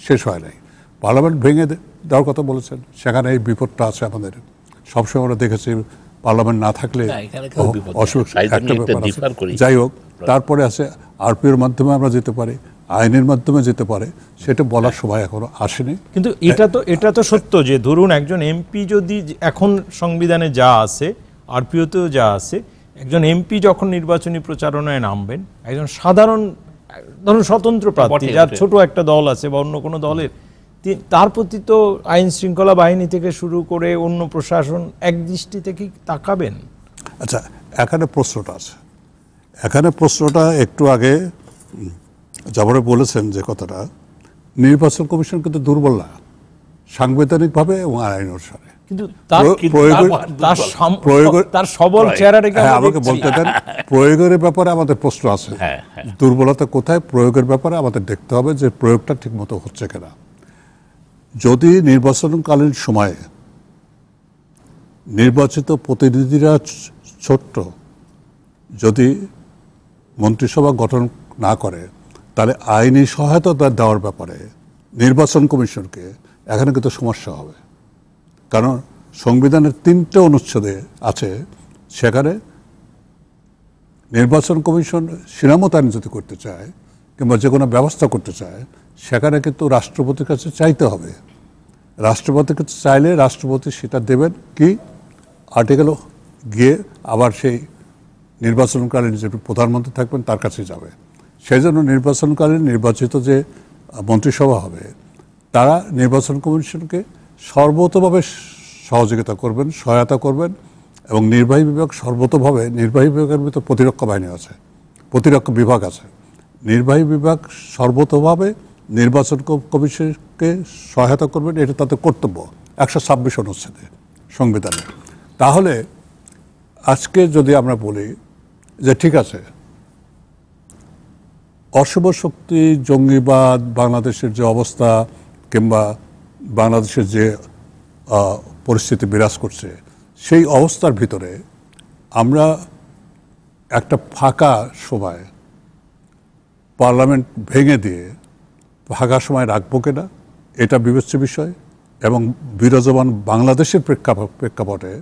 শেষ হয় নাই পার্লামেন্ট ভেঙে দেওয়ার কথা বলেছেন সেখানে এই বিপদটা আছে আমাদের সবসময় আমরা দেখেছি পার্লামেন্ট না থাকলে যাই হোক তারপরে আছে আরপিওর মাধ্যমে আমরা যেতে পারি আইনের মাধ্যমে যেতে পারে সেটা বলার সময় এখনো আসেনি কিন্তু এটা তো এটা তো সত্য যে ধরুন একজন এমপি যদি এখন সংবিধানে যা আছে আরপিওতেও যা আছে একজন এমপি যখন নির্বাচনী প্রচারণায় নামবেন একজন সাধারণ ধরুন স্বতন্ত্র প্রার্থী যার ছোট একটা দল আছে বা অন্য কোনো দলের তার প্রতি তো আইন শৃঙ্খলা বাহিনী থেকে শুরু করে অন্য প্রশাসন এক থেকে তাকাবেন আচ্ছা এখানে প্রশ্নটা আছে এখানে প্রশ্নটা একটু আগে যাবারে বলেছেন যে কথাটা নির্বাচন কমিশন কিন্তু দুর্বল না সাংবিধানিকভাবে এবং আইন অনুসারে কিন্তু তার সবল আমাকে বলতে দেন প্রয়োগের ব্যাপারে আমাদের প্রশ্ন আছে হ্যাঁ, হ্যাঁ। দুর্বলতা কোথায় প্রয়োগের ব্যাপারে আমাদের দেখতে হবে যে প্রয়োগটা ঠিকমতো হচ্ছে কিনা যদি নির্বাচনকালীন সময়ে নির্বাচিত প্রতিনিধিরা ছোট্ট যদি মন্ত্রিসভা গঠন না করে তাহলে আইনি সহায়তা দেওয়ার ব্যাপারে নির্বাচন কমিশনকে এখানে কিন্তু সমস্যা হবে কারণ সংবিধানের তিনটে অনুচ্ছেদে আছে সেখানে নির্বাচন কমিশন আইন যদি করতে চায় কিংবা যে কোনো ব্যবস্থা করতে চায় সেখানে কিন্তু রাষ্ট্রপতির কাছে চাইতে হবে রাষ্ট্রপতির কাছে চাইলে রাষ্ট্রপতি সেটা দেবেন কি আর্টিকেল গিয়ে আবার সেই নির্বাচনকালীন যে প্রধানমন্ত্রী থাকবেন তার কাছে যাবে সেই জন্য নির্বাচনকালীন নির্বাচিত যে মন্ত্রিসভা হবে তারা নির্বাচন কমিশনকে সর্বতভাবে সহযোগিতা করবেন সহায়তা করবেন এবং নির্বাহী বিভাগ সর্বতভাবে নির্বাহী বিভাগের ভিতর প্রতিরক্ষা বাহিনী আছে প্রতিরক্ষা বিভাগ আছে নির্বাহী বিভাগ সর্বতভাবে নির্বাচন কমিশনকে সহায়তা করবেন এটা তাদের কর্তব্য একশো ছাব্বিশ অনুচ্ছেদে সংবিধানে তাহলে আজকে যদি আমরা বলি যে ঠিক আছে অশুভ শক্তি জঙ্গিবাদ বাংলাদেশের যে অবস্থা কিংবা বাংলাদেশের যে পরিস্থিতি বিরাজ করছে সেই অবস্থার ভিতরে আমরা একটা ফাঁকা সময় পার্লামেন্ট ভেঙে দিয়ে ভাগা সময় রাখবো কিনা এটা বিবেচ্য বিষয় এবং বিরাজমান বাংলাদেশের প্রেক্ষাপট প্রেক্ষাপটে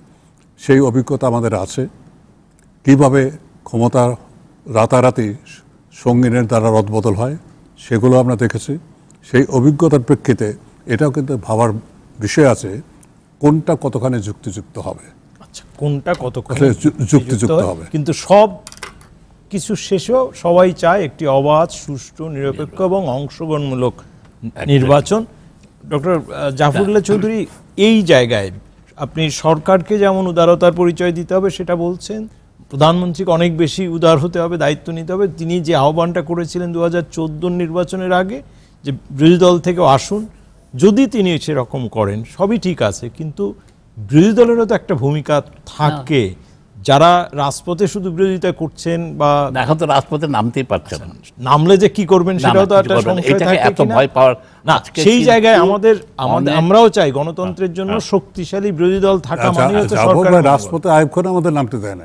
সেই অভিজ্ঞতা আমাদের আছে কিভাবে ক্ষমতা রাতারাতি সঙ্গিনের দ্বারা রদবদল হয় সেগুলো আমরা দেখেছি সেই অভিজ্ঞতার প্রেক্ষিতে এটাও কিন্তু ভাবার বিষয় আছে কোনটা কতখানি যুক্তিযুক্ত হবে আচ্ছা কোনটা কতখানি যুক্তিযুক্ত হবে কিন্তু সব কিছু শেষেও সবাই চায় একটি অবাধ সুষ্ঠু নিরপেক্ষ এবং অংশগ্রহণমূলক নির্বাচন ডক্টর জাফরুল্লাহ চৌধুরী এই জায়গায় আপনি সরকারকে যেমন উদারতার পরিচয় দিতে হবে সেটা বলছেন প্রধানমন্ত্রীকে অনেক বেশি উদার হতে হবে দায়িত্ব নিতে হবে তিনি যে আহ্বানটা করেছিলেন দু হাজার নির্বাচনের আগে যে বিরোধী দল থেকে আসুন যদি তিনি সেরকম করেন সবই ঠিক আছে কিন্তু বিরোধী দলেরও তো একটা ভূমিকা থাকে যারা রাজপথে শুধু বিরোধিতা করছেন বা এখন তো রাজপথে নামতেই পারছেন নামলে যে কি করবেন সেটাও তো একটা সংশয় এত ভয় পাওয়ার না সেই জায়গায় আমাদের হ্যাঁ, আমরাও চাই গণতন্ত্রের জন্য হ্যাঁ। শক্তিশালী বিরোধী দল থাকা মানে হচ্ছে আচ্ছা, সরকার রাজপথে আয়ব খান আমাদের নামতে দেয় না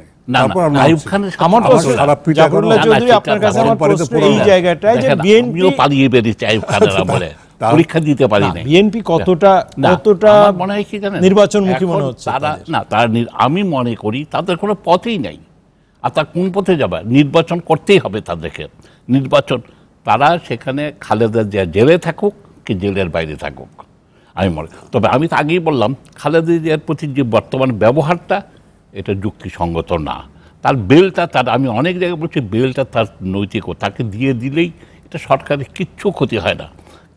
আপনার কাছে আমার এই জায়গাটায় যে বিএনপি পালিয়ে বেরিয়েছে আয়ুব খানের আমলে আচ্ছা, পরীক্ষা দিতে পারি না বিএনপি কতটা কতটা মনে হয় কি জানেন নির্বাচনমুখী মনে হচ্ছে তারা না তার আমি মনে করি তাদের কোনো পথেই নাই আর তার কোন পথে যাবে নির্বাচন করতেই হবে তাদেরকে নির্বাচন তারা সেখানে খালেদা জিয়া জেলে থাকুক কি জেলের বাইরে থাকুক আমি মনে তবে আমি তো আগেই বললাম খালেদা জিয়ার প্রতি যে বর্তমান ব্যবহারটা এটা যুক্তিসঙ্গত না তার বেলটা তার আমি অনেক জায়গায় বলছি বেলটা তার নৈতিক তাকে দিয়ে দিলেই এটা সরকারের কিচ্ছু ক্ষতি হয় না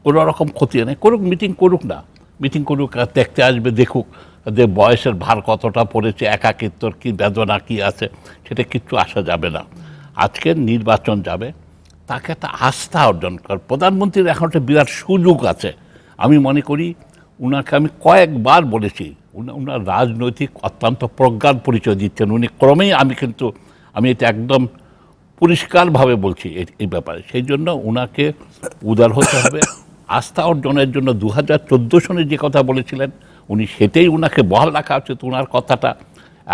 কোনো রকম ক্ষতি নেই করুক মিটিং করুক না মিটিং করুক দেখতে আসবে দেখুক যে বয়সের ভার কতটা পড়েছে একাকিত্বর কী বেদনা কী আছে সেটা কিচ্ছু আসা যাবে না আজকের নির্বাচন যাবে তাকে একটা আস্থা অর্জন কর প্রধানমন্ত্রীর এখন একটা বিরাট সুযোগ আছে আমি মনে করি উনাকে আমি কয়েকবার বলেছি উনার রাজনৈতিক অত্যন্ত প্রজ্ঞার পরিচয় দিচ্ছেন উনি ক্রমেই আমি কিন্তু আমি এটা একদম পরিষ্কারভাবে বলছি এই ব্যাপারে সেই জন্য উনাকে উদার হতে হবে আস্থা অর্জনের জন্য দু হাজার সনে যে কথা বলেছিলেন উনি সেটাই ওনাকে বহাল রাখা উচিত ওনার কথাটা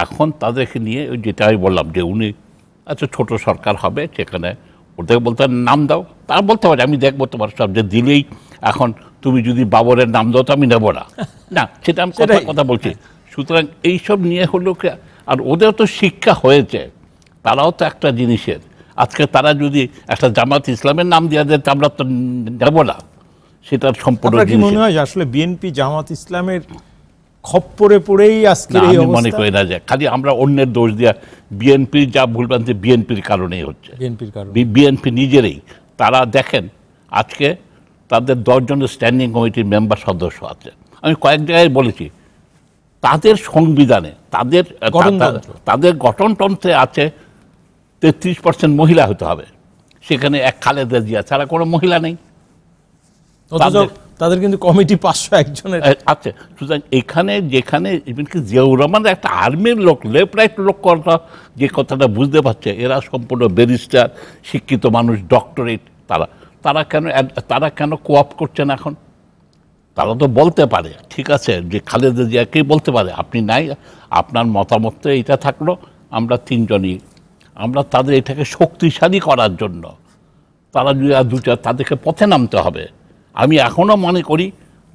এখন তাদেরকে নিয়ে ওই যেটা আমি বললাম যে উনি আচ্ছা ছোট সরকার হবে সেখানে ওদেরকে বলতে নাম দাও তার বলতে পারে আমি দেখবো তোমার সব যে দিলেই এখন তুমি যদি বাবরের নাম দাও তো আমি নেবো না না সেটা আমি কথা কথা বলছি হ্যাঁ। সুতরাং এইসব নিয়ে হলো আর ওদের তো শিক্ষা হয়েছে তারাও তো একটা জিনিসের আজকে তারা যদি একটা জামাত ইসলামের নাম দিয়ে দেয় আমরা তো নেবো না সেটার সম্পূর্ণ কি মনে হয় আসলে বিএনপি জামাত ইসলামের খপ্পরে পড়েই আজকে এই অবস্থা মনে করি না যায় খালি আমরা অন্যের দোষ দিয়া বিএনপির যা ভুল বানতে বিএনপির কারণেই হচ্ছে বিএনপির কারণে বিএনপি নিজেরই তারা দেখেন আজকে তাদের দশজনের স্ট্যান্ডিং কমিটির মেম্বার সদস্য আছে আমি কয়েক জায়গায় বলেছি তাদের সংবিধানে তাদের তাদের গঠনতন্ত্রে আছে তেত্রিশ পার্সেন্ট মহিলা হতে হবে সেখানে এক খালেদা জিয়া ছাড়া কোনো মহিলা নেই অথচ তাদের কিন্তু কমিটি পাঁচশো একজনের আছে আচ্ছা, সুতরাং এখানে যেখানে ইভেনকি জিয়াউর রহমানের একটা আর্মির লোক লেফট রাইট লোক কথা যে কথাটা বুঝতে পারছে এরা সম্পূর্ণ ব্যারিস্টার শিক্ষিত মানুষ ডক্টরেট তারা তারা কেন তারা কেন কোয়াপ করছেন এখন তারা তো বলতে পারে ঠিক আছে যে খালেদা জিয়াকেই বলতে পারে আপনি নাই আপনার মতামত তো এইটা থাকলো আমরা তিনজনই আমরা তাদের এটাকে শক্তিশালী করার জন্য তারা যদি আর দু চার তাদেরকে পথে নামতে হবে আমি এখনও মনে করি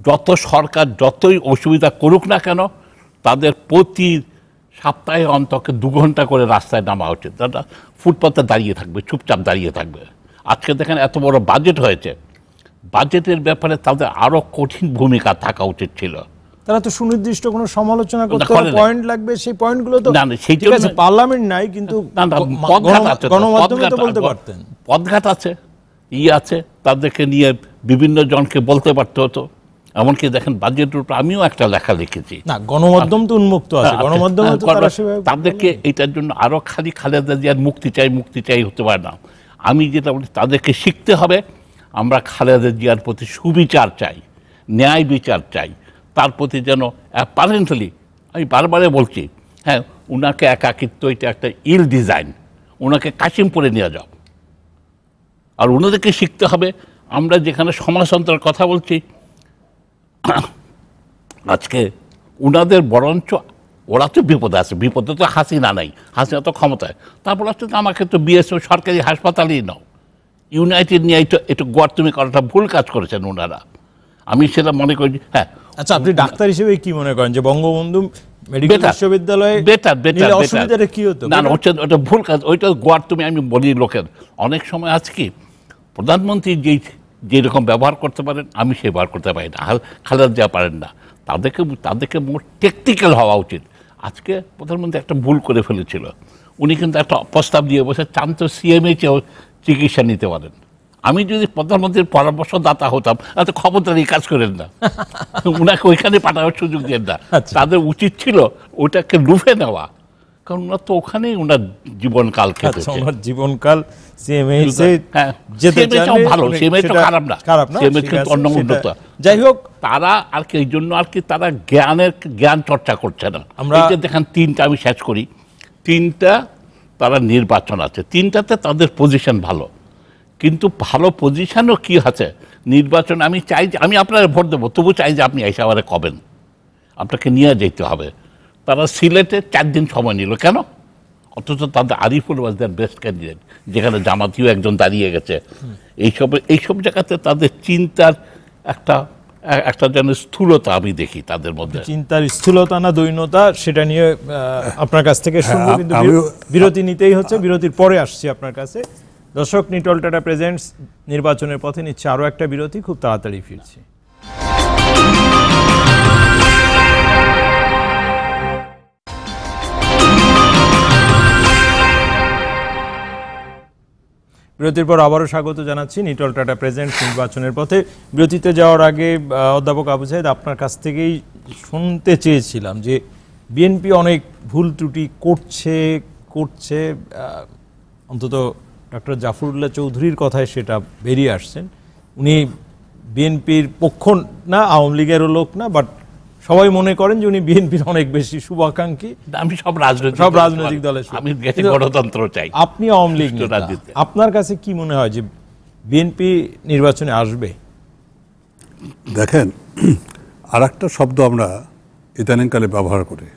যত সরকার যতই অসুবিধা করুক না কেন তাদের প্রতি সপ্তাহে অন্তকে দু ঘন্টা করে রাস্তায় নামা উচিত তারা ফুটপাতে দাঁড়িয়ে থাকবে চুপচাপ দাঁড়িয়ে থাকবে আজকে দেখেন এত বড় বাজেট হয়েছে বাজেটের ব্যাপারে তাদের আরও কঠিন ভূমিকা থাকা উচিত ছিল তারা তো সুনির্দিষ্ট কোনো সমালোচনা করতে পয়েন্ট লাগবে সেই পয়েন্টগুলো তো না সেই জন্য পার্লামেন্ট নাই কিন্তু আছে গণমাধ্যমে তো বলতে পারতেন পদঘাট আছে ই ইয়ে আছে তাদেরকে নিয়ে বিভিন্ন জনকে বলতে পারতে হতো এমনকি দেখেন বাজেটের রূপে আমিও একটা লেখা লিখেছি না গণমাধ্যম তো উন্মুক্ত আছে আচ্ছা, হ্যাঁ, গণমাধ্যম তাদেরকে এটার জন্য আরও খালি খালেদা জিয়ার মুক্তি চাই মুক্তি চাই হতে পারে না আমি যেটা বলি তাদেরকে শিখতে হবে আমরা খালেদা জিয়ার প্রতি সুবিচার চাই ন্যায় বিচার চাই তার প্রতি যেন অ্যাপারেন্টলি আমি বারবারে বলছি হ্যাঁ ওনাকে একাকিত্ব এটা একটা ইল ডিজাইন ওনাকে কাশিমপুরে নিয়ে যাও আর ওনাদেরকে শিখতে হবে আমরা যেখানে সমাজতন্ত্রের কথা বলছি আজকে ওনাদের বরঞ্চ ওরা তো বিপদে আছে বিপদে তো হাসিনা নাই হাসিনা তো ক্ষমতায় তারপর হচ্ছে আমাকে তো বিএসও সরকারি হাসপাতালেই নাও ইউনাইটেড নিয়ে একটু একটু গড় তুমি করাটা ভুল কাজ করেছেন ওনারা আমি সেটা মনে করি হ্যাঁ আচ্ছা আপনি ডাক্তার হিসেবে কি মনে করেন যে বঙ্গবন্ধু মেডিকেল বিশ্ববিদ্যালয়ে কি হতো না ওটা ভুল কাজ ওইটা গোয়ার তুমি আমি বলি লোকের অনেক সময় আজকে প্রধানমন্ত্রী যেই যেরকম ব্যবহার করতে পারেন আমি সে ব্যবহার করতে পারি না খালেদা জিয়া পারেন না তাদেরকে তাদেরকে মোট টেকনিক্যাল হওয়া উচিত আজকে প্রধানমন্ত্রী একটা ভুল করে ফেলেছিল উনি কিন্তু একটা প্রস্তাব দিয়ে বসে চান তো সিএমএ চিকিৎসা নিতে পারেন আমি যদি প্রধানমন্ত্রীর পরামর্শদাতা হতাম তাতে ক্ষমতার এই কাজ করেন না ওনাকে ওইখানে পাঠানোর সুযোগ দেন না আচ্ছা। তাদের উচিত ছিল ওটাকে লুফে নেওয়া কারণ তো ওনার জীবনকাল আচ্ছা, কেটেছে ওনার জীবনকাল সিএমএইচে হ্যাঁ, যেতে চান ভালো সিএমএইচ খারাপ না খারাপ না সিএমএইচ কিন্তু অন্য উন্নত যাই হোক তারা আর কি জন্য আর কি তারা জ্ঞানের জ্ঞান চর্চা করছে না আমরা দেখেন তিনটা আমি শেষ করি তিনটা তারা নির্বাচন আছে তিনটাতে তাদের পজিশন ভালো কিন্তু ভালো পজিশনও কি আছে নির্বাচন আমি চাই যে আমি আপনার ভোট দেবো তবু চাই যে আপনি এসে আবার কবেন আপনাকে নিয়ে যেতে হবে তারা সিলেটে চার দিন সময় নিল কেন অথচ তাদের Ariful was their best candidate যেখানে জামাতিও একজন দাঁড়িয়ে গেছে এইসব এইসব জায়গাতে তাদের চিন্তার একটা একটা যেন স্থূলতা আমি দেখি তাদের মধ্যে চিন্তার স্থূলতা না দৈন্যতা সেটা নিয়ে আপনার কাছ থেকে হ্যাঁ, কিন্তু বিরতি নিতেই হচ্ছে বিরতির পরে আসছি আপনার কাছে দর্শক নিটল টাটা প্রেজেন্টস নির্বাচনের পথে নিচ্ছে আরও একটা বিরতি খুব তাড়াতাড়ি ফিরছি বিরতির পর আবারও স্বাগত জানাচ্ছি নিটল টাটা প্রেজেন্ট নির্বাচনের পথে বিরতিতে যাওয়ার আগে অধ্যাপক আবু সাহেদ আপনার কাছ থেকেই শুনতে চেয়েছিলাম যে বিএনপি অনেক ভুল ত্রুটি করছে করছে অন্তত ডক্টর জাফরুল্লাহ চৌধুরীর কথায় সেটা বেরিয়ে আসছেন উনি বিএনপির পক্ষ না আওয়ামী লীগেরও লোক না বাট সবাই মনে করেন যে উনি বিএনপির অনেক বেশি শুভাকাঙ্ক্ষী আমি সব রাজনৈতিক সব রাজনৈতিক দলের আমি গণতন্ত্র চাই আপনি আওয়ামী লীগ আপনার কাছে কি মনে হয় যে বিএনপি নির্বাচনে আসবে দেখেন আর একটা শব্দ আমরা ইদানিংকালে ব্যবহার করি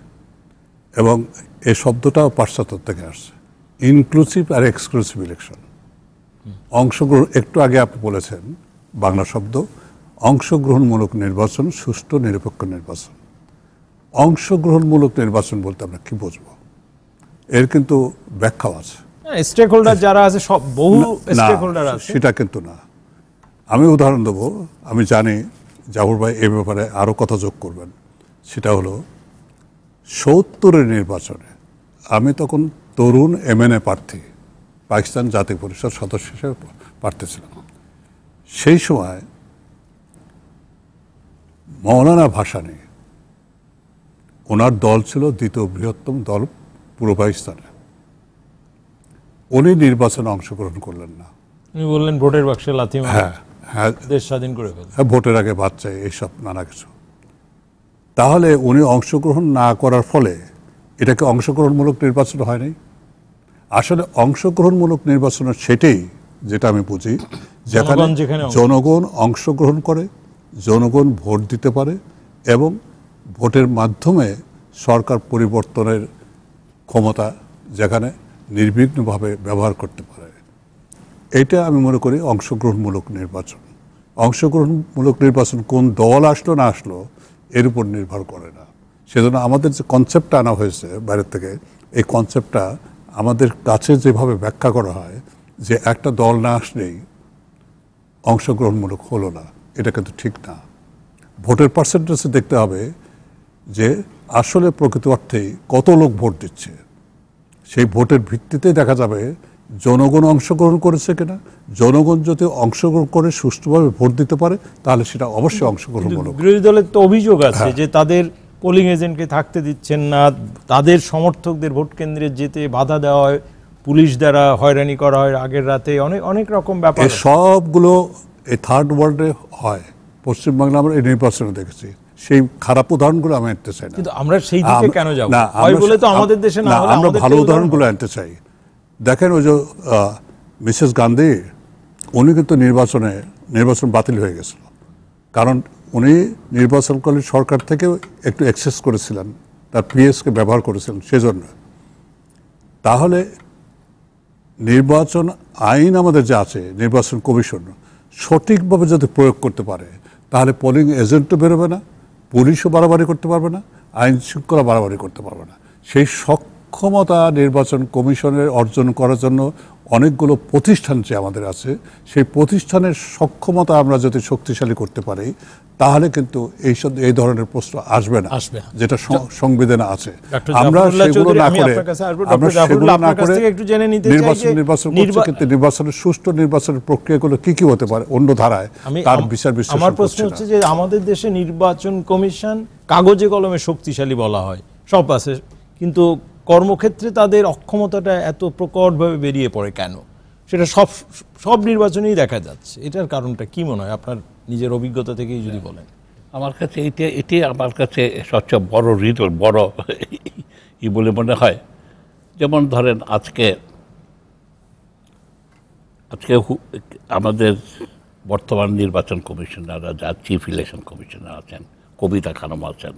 এবং এই শব্দটাও পাশ্চাত্য থেকে আসছে ইনক্লুসিভ আর এক্সক্লুসিভ ইলেকশন অংশগ্রহণ একটু আগে আপনি বলেছেন বাংলা শব্দ অংশগ্রহণমূলক নির্বাচন সুষ্ঠু নিরপেক্ষ নির্বাচন অংশগ্রহণমূলক নির্বাচন বলতে আমরা কি বুঝব এর কিন্তু ব্যাখ্যাও আছে স্টেক হোল্ডার যারা আছে সব বহু স্টেক হোল্ডার আছে সেটা কিন্তু না আমি উদাহরণ দেবো আমি জানি জাহুর ভাই এ ব্যাপারে আরও কথা যোগ করবেন সেটা হলো সত্তরের নির্বাচনে আমি তখন তরুণ এমএনএ প্রার্থী পাকিস্তান জাতীয় পরিষদ সদস্য হিসেবে প্রার্থী ছিলাম সেই সময় মৌলানা ভাসানি ওনার দল ছিল দ্বিতীয় বৃহত্তম দল পুরো পাকিস্তানে উনি নির্বাচনে অংশগ্রহণ করলেন না উনি বললেন ভোটের বাক্সে লাথি হ্যাঁ হ্যাঁ দেশ স্বাধীন করে ফেলেন হ্যাঁ ভোটের আগে বাচ্চা এইসব নানা কিছু তাহলে উনি অংশগ্রহণ না করার ফলে এটাকে অংশগ্রহণমূলক নির্বাচন হয়নি আসলে অংশগ্রহণমূলক নির্বাচন সেটাই যেটা আমি বুঝি যেখানে জনগণ অংশগ্রহণ করে জনগণ ভোট দিতে পারে এবং ভোটের মাধ্যমে সরকার পরিবর্তনের ক্ষমতা যেখানে নির্বিঘ্নভাবে ব্যবহার করতে পারে এটা আমি মনে করি অংশগ্রহণমূলক নির্বাচন অংশগ্রহণমূলক নির্বাচন কোন দল আসলো না আসলো এর উপর নির্ভর করে না সেজন্য আমাদের যে কনসেপ্টটা আনা হয়েছে বাইরের থেকে এই কনসেপ্টটা আমাদের কাছে যেভাবে ব্যাখ্যা করা হয় যে একটা দল না আসলেই অংশগ্রহণমূলক হলো না এটা কিন্তু ঠিক না ভোটের পার্সেন্টেজ দেখতে হবে যে আসলে প্রকৃত অর্থেই কত লোক ভোট দিচ্ছে সেই ভোটের ভিত্তিতে দেখা যাবে জনগণ অংশগ্রহণ করেছে কিনা জনগণ যদি অংশগ্রহণ করে সুষ্ঠুভাবে ভোট দিতে পারে তাহলে সেটা অবশ্যই অংশগ্রহণমূলক বিরোধী দলের তো অভিযোগ আছে হ্যাঁ। যে তাদের পোলিং এজেন্টকে থাকতে দিচ্ছেন না তাদের সমর্থকদের ভোট কেন্দ্রে যেতে বাধা দেওয়া হয় পুলিশ দ্বারা হয়রানি করা হয় আগের রাতে অনেক অনেক রকম ব্যাপার সবগুলো এই থার্ড ওয়ার্ল্ডে হয় পশ্চিমবাংলা আমরা এই নির্বাচনে দেখেছি সেই খারাপ উদাহরণগুলো আমি আনতে চাই না আমরা সেই দিকে কেন যাব না বলে তো আমাদের দেশে না আমরা ভালো উদাহরণগুলো আনতে চাই দেখেন ওই যে মিসেস গান্ধী উনি কিন্তু নির্বাচনে নির্বাচন বাতিল হয়ে গেছিল কারণ উনি নির্বাচনকালীন সরকার থেকে একটু অ্যাক্সেস করেছিলেন তার পিএসকে ব্যবহার করেছিলেন সেজন্য তাহলে নির্বাচন আইন আমাদের যে আছে নির্বাচন কমিশন সঠিকভাবে যদি প্রয়োগ করতে পারে তাহলে পোলিং এজেন্টও বেরোবে না পুলিশও বাড়াবাড়ি করতে পারবে না আইন শৃঙ্খলা বাড়াবাড়ি করতে পারবে না সেই শক্ত সক্ষমতা নির্বাচন কমিশনের অর্জন করার জন্য অনেকগুলো প্রতিষ্ঠান যে আমাদের আছে সেই প্রতিষ্ঠানের সক্ষমতা আমরা যদি শক্তিশালী করতে পারি তাহলে কিন্তু এই এই ধরনের প্রশ্ন আসবে না আসবে যেটা সংবিধানে আছে আমরা সেগুলো না করে আমরা সেগুলো না করে নির্বাচন নির্বাচন কিন্তু নির্বাচনের সুষ্ঠু নির্বাচনের প্রক্রিয়াগুলো কি কি হতে পারে অন্য ধারায় তার বিচার বিশ্লেষণ আমার প্রশ্ন হচ্ছে যে আমাদের দেশে নির্বাচন কমিশন কাগজে কলমে শক্তিশালী বলা হয় সব আছে কিন্তু কর্মক্ষেত্রে তাদের অক্ষমতাটা এত প্রকটভাবে বেরিয়ে পড়ে কেন সেটা সব সব নির্বাচনেই দেখা যাচ্ছে এটার কারণটা কি মনে হয় আপনার নিজের অভিজ্ঞতা থেকেই যদি বলেন আমার কাছে এটা এটাই আমার কাছে সবচেয়ে বড় রিট বড় ই বলে মনে হয় যেমন ধরেন আজকে আজকে আমাদের বর্তমান নির্বাচন কমিশনাররা যা চিফ ইলেকশন কমিশনার আছেন কবিতা খানম আছেন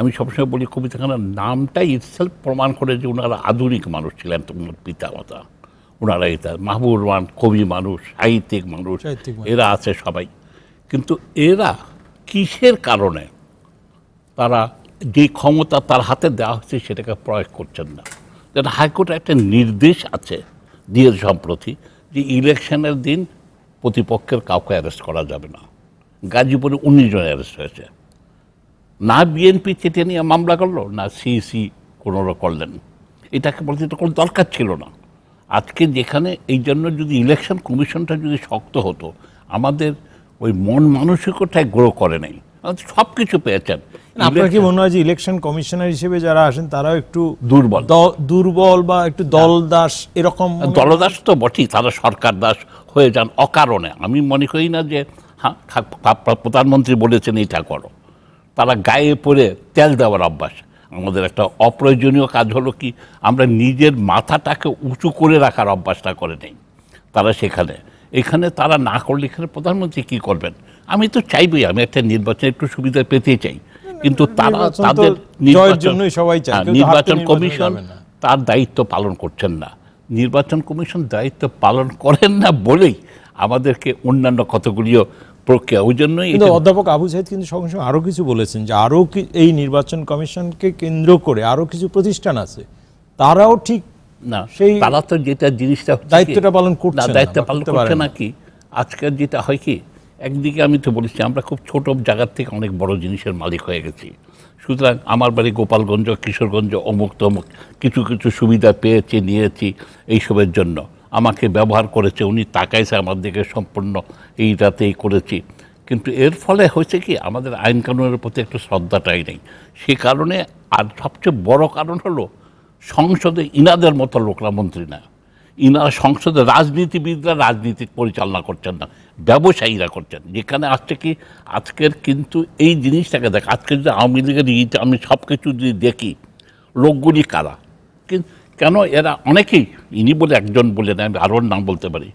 আমি সবসময় বলি কবিতাখানার নামটাই ইটসেলফ প্রমাণ করে যে ওনারা আধুনিক মানুষ ছিলেন ওনার পিতামাতা ওনারা এটা মাহবুর রহমান কবি মানুষ সাহিত্যিক মানুষ এরা আছে সবাই কিন্তু এরা কিসের কারণে তারা যে ক্ষমতা তার হাতে দেওয়া হচ্ছে সেটাকে প্রয়োগ করছেন না যেটা হাইকোর্টে একটা নির্দেশ আছে দিয়ে সম্প্রতি যে ইলেকশনের দিন প্রতিপক্ষের কাউকে অ্যারেস্ট করা যাবে না গাজীপুরে উনিশ জন অ্যারেস্ট হয়েছে না বিএনপি চেটে নিয়ে মামলা করলো না সিইসি কোনো করলেন এটাকে বলতে তো কোনো দরকার ছিল না আজকে যেখানে এই জন্য যদি ইলেকশন কমিশনটা যদি শক্ত হতো আমাদের ওই মন মানসিকতায় গ্রো করে নাই সব কিছু পেয়েছেন আপনার কি মনে হয় যে ইলেকশন কমিশনার হিসেবে যারা আসেন তারাও একটু দুর্বল দুর্বল বা একটু দলদাস এরকম দলদাস তো বটেই তারা সরকার দাস হয়ে যান অকারণে আমি মনে করি না যে হ্যাঁ প্রধানমন্ত্রী বলেছেন এটা করো তারা গায়ে পরে তেল দেওয়ার অভ্যাস আমাদের একটা অপ্রয়োজনীয় কাজ হলো কি আমরা নিজের মাথাটাকে উঁচু করে রাখার অভ্যাসটা করে নেই তারা সেখানে এখানে তারা না করলে এখানে প্রধানমন্ত্রী কি করবেন আমি তো চাইবই আমি একটা নির্বাচনে একটু সুবিধা পেতে চাই কিন্তু তারা তাদের নির্বাচন হ্যাঁ, কমিশন তার দায়িত্ব পালন করছেন না নির্বাচন কমিশন দায়িত্ব পালন করেন না বলেই আমাদেরকে অন্যান্য কতগুলিও প্রক্রিয়া ওই জন্যই কিন্তু অধ্যাপক আবু সাইদ কিন্তু সঙ্গে সঙ্গে আরও কিছু বলেছেন যে আরও এই নির্বাচন কমিশনকে কেন্দ্র করে আরও কিছু প্রতিষ্ঠান আছে তারাও ঠিক না সেই তারা তো যেটা জিনিসটা দায়িত্বটা পালন করছে না দায়িত্ব পালন করছে না কি আজকের যেটা হয় কি একদিকে আমি তো বলেছি আমরা খুব ছোট জায়গার থেকে অনেক বড় জিনিসের মালিক হয়ে গেছি সুতরাং আমার বাড়ি গোপালগঞ্জ কিশোরগঞ্জ অমুক তমুক কিছু কিছু সুবিধা পেয়েছি নিয়েছি এইসবের জন্য আমাকে ব্যবহার করেছে উনি তাকাইছে আমার দিকে সম্পূর্ণ এইটাতেই করেছি কিন্তু এর ফলে হয়েছে কি আমাদের আইন কানুনের প্রতি একটা শ্রদ্ধাটাই নেই সে কারণে আর সবচেয়ে বড় কারণ হলো সংসদে ইনাদের মতো লোকরা মন্ত্রী না ইনারা সংসদে রাজনীতিবিদরা রাজনীতি পরিচালনা করছেন না ব্যবসায়ীরা করছেন যেখানে আজকে কি আজকের কিন্তু এই জিনিসটাকে দেখ আজকে যদি আওয়ামী লীগের আমি সব কিছু যদি দেখি লোকগুলি কারা কিন্তু কেন এরা অনেকেই ইনি বলে একজন বলে না আমি আরও নাম বলতে পারি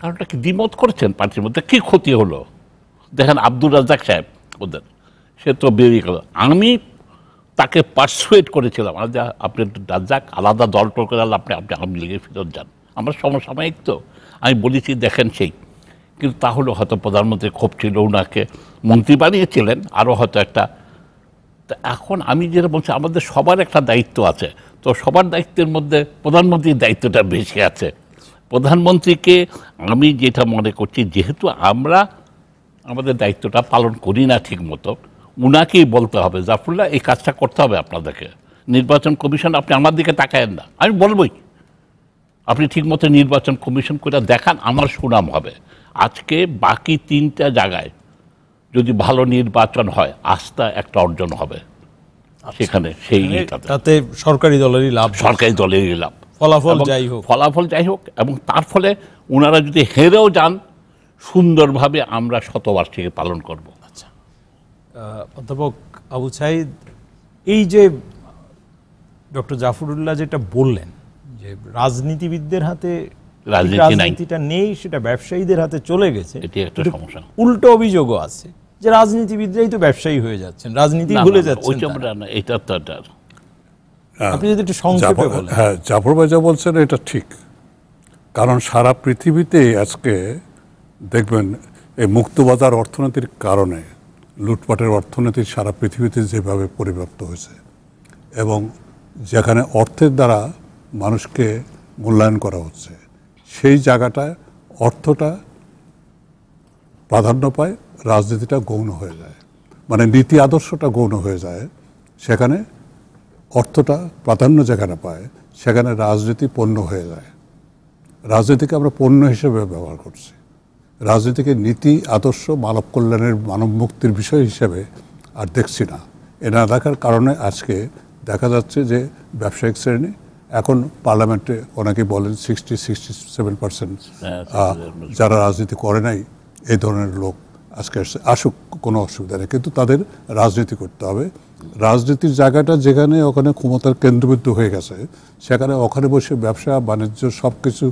কারণটা কি দ্বিমত করছেন পার্টির মধ্যে কী ক্ষতি হলো দেখেন আব্দুল রাজ্জাক সাহেব ওদের সে তো বেরিয়ে গেল আমি তাকে পার্সুয়েট করেছিলাম যা আপনি রাজ্জাক আলাদা দল টল করে আপনি আপনি আওয়ামী লীগে ফেরত যান আমার সমসাময়িক তো আমি বলেছি দেখেন সেই কিন্তু তাহলে হয়তো প্রধানমন্ত্রী ক্ষোভ ছিল ওনাকে মন্ত্রী বানিয়েছিলেন আরও হয়তো একটা তা এখন আমি যেটা বলছি আমাদের সবার একটা দায়িত্ব আছে তো সবার দায়িত্বের মধ্যে প্রধানমন্ত্রীর দায়িত্বটা বেশি আছে প্রধানমন্ত্রীকে আমি যেটা মনে করছি যেহেতু আমরা আমাদের দায়িত্বটা পালন করি না ঠিক মতো উনাকেই বলতে হবে জাফরুল্লাহ এই কাজটা করতে হবে আপনাদেরকে নির্বাচন কমিশন আপনি আমার দিকে তাকায়েন না আমি বলবই আপনি ঠিকমতো নির্বাচন কমিশন করে দেখান আমার সুনাম হবে আজকে বাকি তিনটা জায়গায় যদি ভালো নির্বাচন হয় আস্থা একটা অর্জন হবে আচ্ছা। সেখানে সেই তাতে সরকারি দলেরই লাভ সরকারি দলেরই লাভ ফলাফল যাই হোক ফলাফল যাই হোক এবং তার ফলে ওনারা যদি হেরেও যান সুন্দরভাবে আমরা শতবার্ষিকী পালন করব আচ্ছা অধ্যাপক আবু সাইদ এই যে ডক্টর জাফরুল্লাহ যেটা বললেন যে রাজনীতিবিদদের হাতে রাজনীতিটা নেই সেটা ব্যবসায়ীদের হাতে চলে গেছে এটি একটা সমস্যা উল্টো অভিযোগও আছে যে রাজনীতিবিদরাই তো ব্যবসায়ী হয়ে যাচ্ছেন রাজনীতি ভুলে যাচ্ছেন এটা তো হ্যাঁ। আপনি যদি একটু হ্যাঁ, সংক্ষেপে বলেন হ্যাঁ জাফর ভাই যা বলছেন এটা ঠিক কারণ সারা পৃথিবীতে আজকে দেখবেন এই মুক্তবাজার অর্থনীতির কারণে লুটপাটের অর্থনীতি সারা পৃথিবীতে যেভাবে পরিব্যাপ্ত হয়েছে এবং যেখানে অর্থের দ্বারা মানুষকে মূল্যায়ন করা হচ্ছে সেই জায়গাটায় অর্থটা প্রাধান্য পায় রাজনীতিটা গৌণ হয়ে যায় মানে নীতি আদর্শটা গৌণ হয়ে যায় সেখানে অর্থটা প্রাধান্য যেখানে পায় সেখানে রাজনীতি পণ্য হয়ে যায় রাজনীতিকে আমরা পণ্য হিসেবে ব্যবহার করছি রাজনীতিকে নীতি আদর্শ মানব কল্যাণের মানব মুক্তির বিষয় হিসেবে আর দেখছি না এ না দেখার কারণে আজকে দেখা যাচ্ছে যে ব্যবসায়িক শ্রেণী এখন পার্লামেন্টে অনেকে বলেন সিক্সটি সিক্সটি সেভেন পার্সেন্ট যারা রাজনীতি করে নাই এই ধরনের লোক আজকে আসুক কোনো অসুবিধা নেই কিন্তু তাদের রাজনীতি করতে হবে রাজনীতির জায়গাটা যেখানে ওখানে ক্ষমতার কেন্দ্রবিন্দু হয়ে গেছে সেখানে ওখানে বসে ব্যবসা বাণিজ্য সব কিছু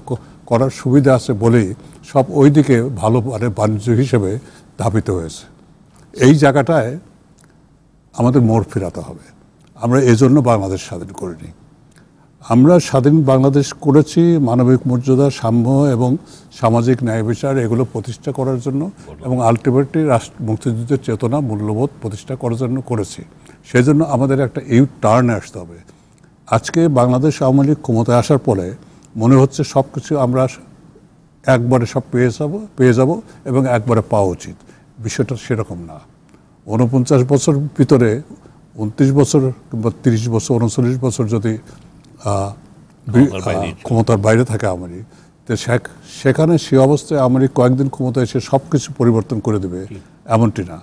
করার সুবিধা আছে বলেই সব ওই দিকে ভালো মানে বাণিজ্য হিসেবে ধাবিত হয়েছে এই জায়গাটায় আমাদের মোড় ফেরাতে হবে আমরা এজন্য বাংলাদেশ স্বাধীন করিনি আমরা স্বাধীন বাংলাদেশ করেছি মানবিক মর্যাদা সাম্য এবং সামাজিক ন্যায় বিচার এগুলো প্রতিষ্ঠা করার জন্য এবং আলটিমেটলি রাষ্ট্র মুক্তিযুদ্ধের চেতনা মূল্যবোধ প্রতিষ্ঠা করার জন্য করেছি সেই জন্য আমাদের একটা ইউ টার্নে আসতে হবে আজকে বাংলাদেশ আওয়ামী লীগ ক্ষমতায় আসার পরে মনে হচ্ছে সব কিছু আমরা একবারে সব পেয়ে যাব পেয়ে যাব এবং একবারে পাওয়া উচিত বিষয়টা সেরকম না উনপঞ্চাশ বছর ভিতরে উনত্রিশ বছর কিংবা তিরিশ বছর উনচল্লিশ বছর যদি ক্ষমতার বাইরে থাকে আমারই শেখ সেখানে সে অবস্থায় আমারই কয়েকদিন ক্ষমতায় এসে সব কিছু পরিবর্তন করে দেবে এমনটি না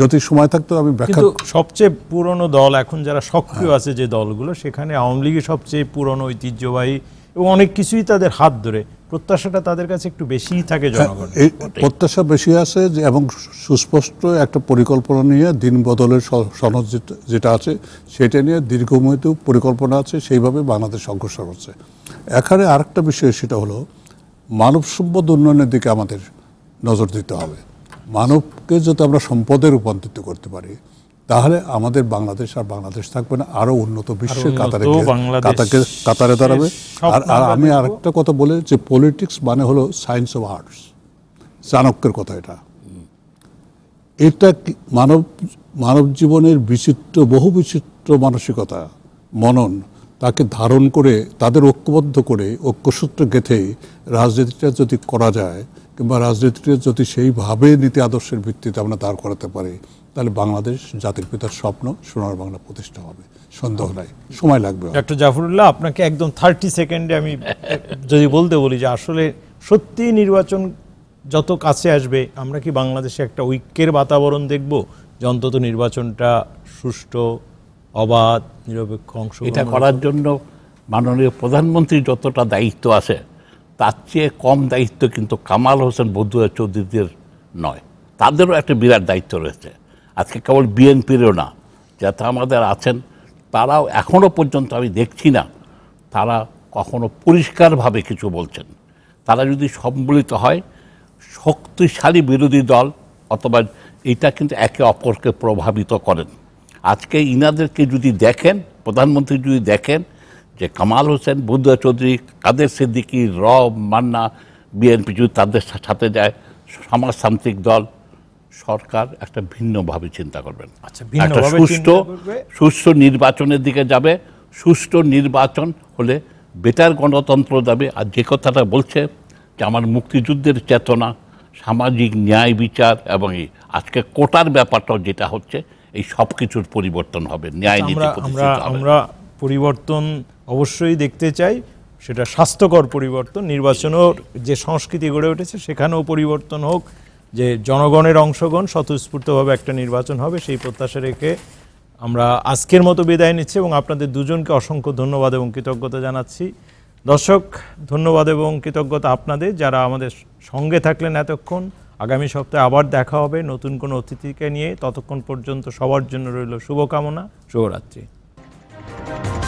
যদি সময় থাকতো আমি ব্যাখ্যা সবচেয়ে পুরনো দল এখন যারা সক্রিয় হ্যাঁ। আছে যে দলগুলো সেখানে আওয়ামী লীগের সবচেয়ে পুরনো ঐতিহ্যবাহী এবং অনেক কিছুই তাদের হাত ধরে প্রত্যাশাটা তাদের কাছে একটু বেশিই থাকে জনগণ হ্যাঁ, প্রত্যাশা বেশি আছে যে এবং সুস্পষ্ট একটা পরিকল্পনা নিয়ে দিন বদলের সনদ যেটা আছে সেটা নিয়ে দীর্ঘমেয়াদী পরিকল্পনা আছে সেইভাবে বাংলাদেশ অগ্রসর হচ্ছে এখানে আরেকটা বিষয় সেটা হলো মানব সম্পদ উন্নয়নের দিকে আমাদের নজর দিতে হবে মানবকে যাতে আমরা সম্পদে রূপান্তরিত করতে পারি তাহলে আমাদের বাংলাদেশ আর বাংলাদেশ থাকবে না আরো উন্নত বিশ্বের কাতারে কাতারে কাতারে দাঁড়াবে আর আর আমি আরেকটা কথা বলে যে পলিটিক্স মানে হলো সায়েন্স অফ আর্টস চাণক্যের কথা এটা এটা মানব মানব জীবনের বিচিত্র বহু বিচিত্র মানসিকতা মনন তাকে ধারণ করে তাদের ঐক্যবদ্ধ করে ঐক্যসূত্র গেথে রাজনীতিটা যদি করা যায় কিংবা রাজনীতিটা যদি সেইভাবে নীতি আদর্শের ভিত্তিতে আমরা দাঁড় করাতে পারি তাহলে বাংলাদেশ জাতির পিতার স্বপ্ন সোনার বাংলা প্রতিষ্ঠা হবে সন্দেহ নাই সময় লাগবে ডক্টর জাফরুল্লাহ আপনাকে একদম থার্টি সেকেন্ডে আমি যদি বলতে বলি যে আসলে সত্যি নির্বাচন যত কাছে আসবে আমরা কি বাংলাদেশে একটা ঐক্যের বাতাবরণ দেখব যে অন্তত নির্বাচনটা সুষ্ঠু অবাধ নিরপেক্ষ অংশ এটা করার জন্য মাননীয় প্রধানমন্ত্রী যতটা দায়িত্ব আছে তার চেয়ে কম দায়িত্ব কিন্তু কামাল হোসেন বদুয়া চৌধুরীদের নয় তাদেরও একটা বিরাট দায়িত্ব রয়েছে আজকে কেবল বিএনপিরও না যাতে আমাদের আছেন তারাও এখনও পর্যন্ত আমি দেখছি না তারা কখনো পরিষ্কারভাবে কিছু বলছেন তারা যদি সম্মিলিত হয় শক্তিশালী বিরোধী দল অথবা এটা কিন্তু একে অপরকে প্রভাবিত করেন আজকে ইনাদেরকে যদি দেখেন প্রধানমন্ত্রী যদি দেখেন যে কামাল হোসেন বুদ্ধা চৌধুরী কাদের সিদ্দিকি রব মান্না বিএনপি যদি তাদের সাথে যায় সমাজতান্ত্রিক দল সরকার একটা ভিন্নভাবে চিন্তা করবেন আচ্ছা, একটা সুষ্ঠু সুষ্ঠু নির্বাচনের দিকে যাবে সুষ্ঠু নির্বাচন হলে বেটার গণতন্ত্র যাবে আর যে কথাটা বলছে যে আমার মুক্তিযুদ্ধের চেতনা সামাজিক ন্যায় বিচার এবং এই আজকে কোটার ব্যাপারটাও যেটা হচ্ছে এই সব কিছুর পরিবর্তন হবে আচ্ছা, ন্যায় নীতি আমরা পরিবর্তন অবশ্যই দেখতে চাই সেটা স্বাস্থ্যকর পরিবর্তন নির্বাচনের যে সংস্কৃতি গড়ে উঠেছে সেখানেও পরিবর্তন হোক যে জনগণের অংশগ্রহণ স্বতঃস্ফূর্তভাবে একটা নির্বাচন হবে সেই প্রত্যাশা রেখে আমরা আজকের মতো বিদায় নিচ্ছি এবং আপনাদের দুজনকে অসংখ্য ধন্যবাদ এবং কৃতজ্ঞতা জানাচ্ছি দর্শক ধন্যবাদ এবং কৃতজ্ঞতা আপনাদের যারা আমাদের সঙ্গে থাকলেন এতক্ষণ আগামী সপ্তাহে আবার দেখা হবে নতুন কোনো অতিথিকে নিয়ে ততক্ষণ পর্যন্ত সবার জন্য রইল শুভকামনা শুভরাত্রি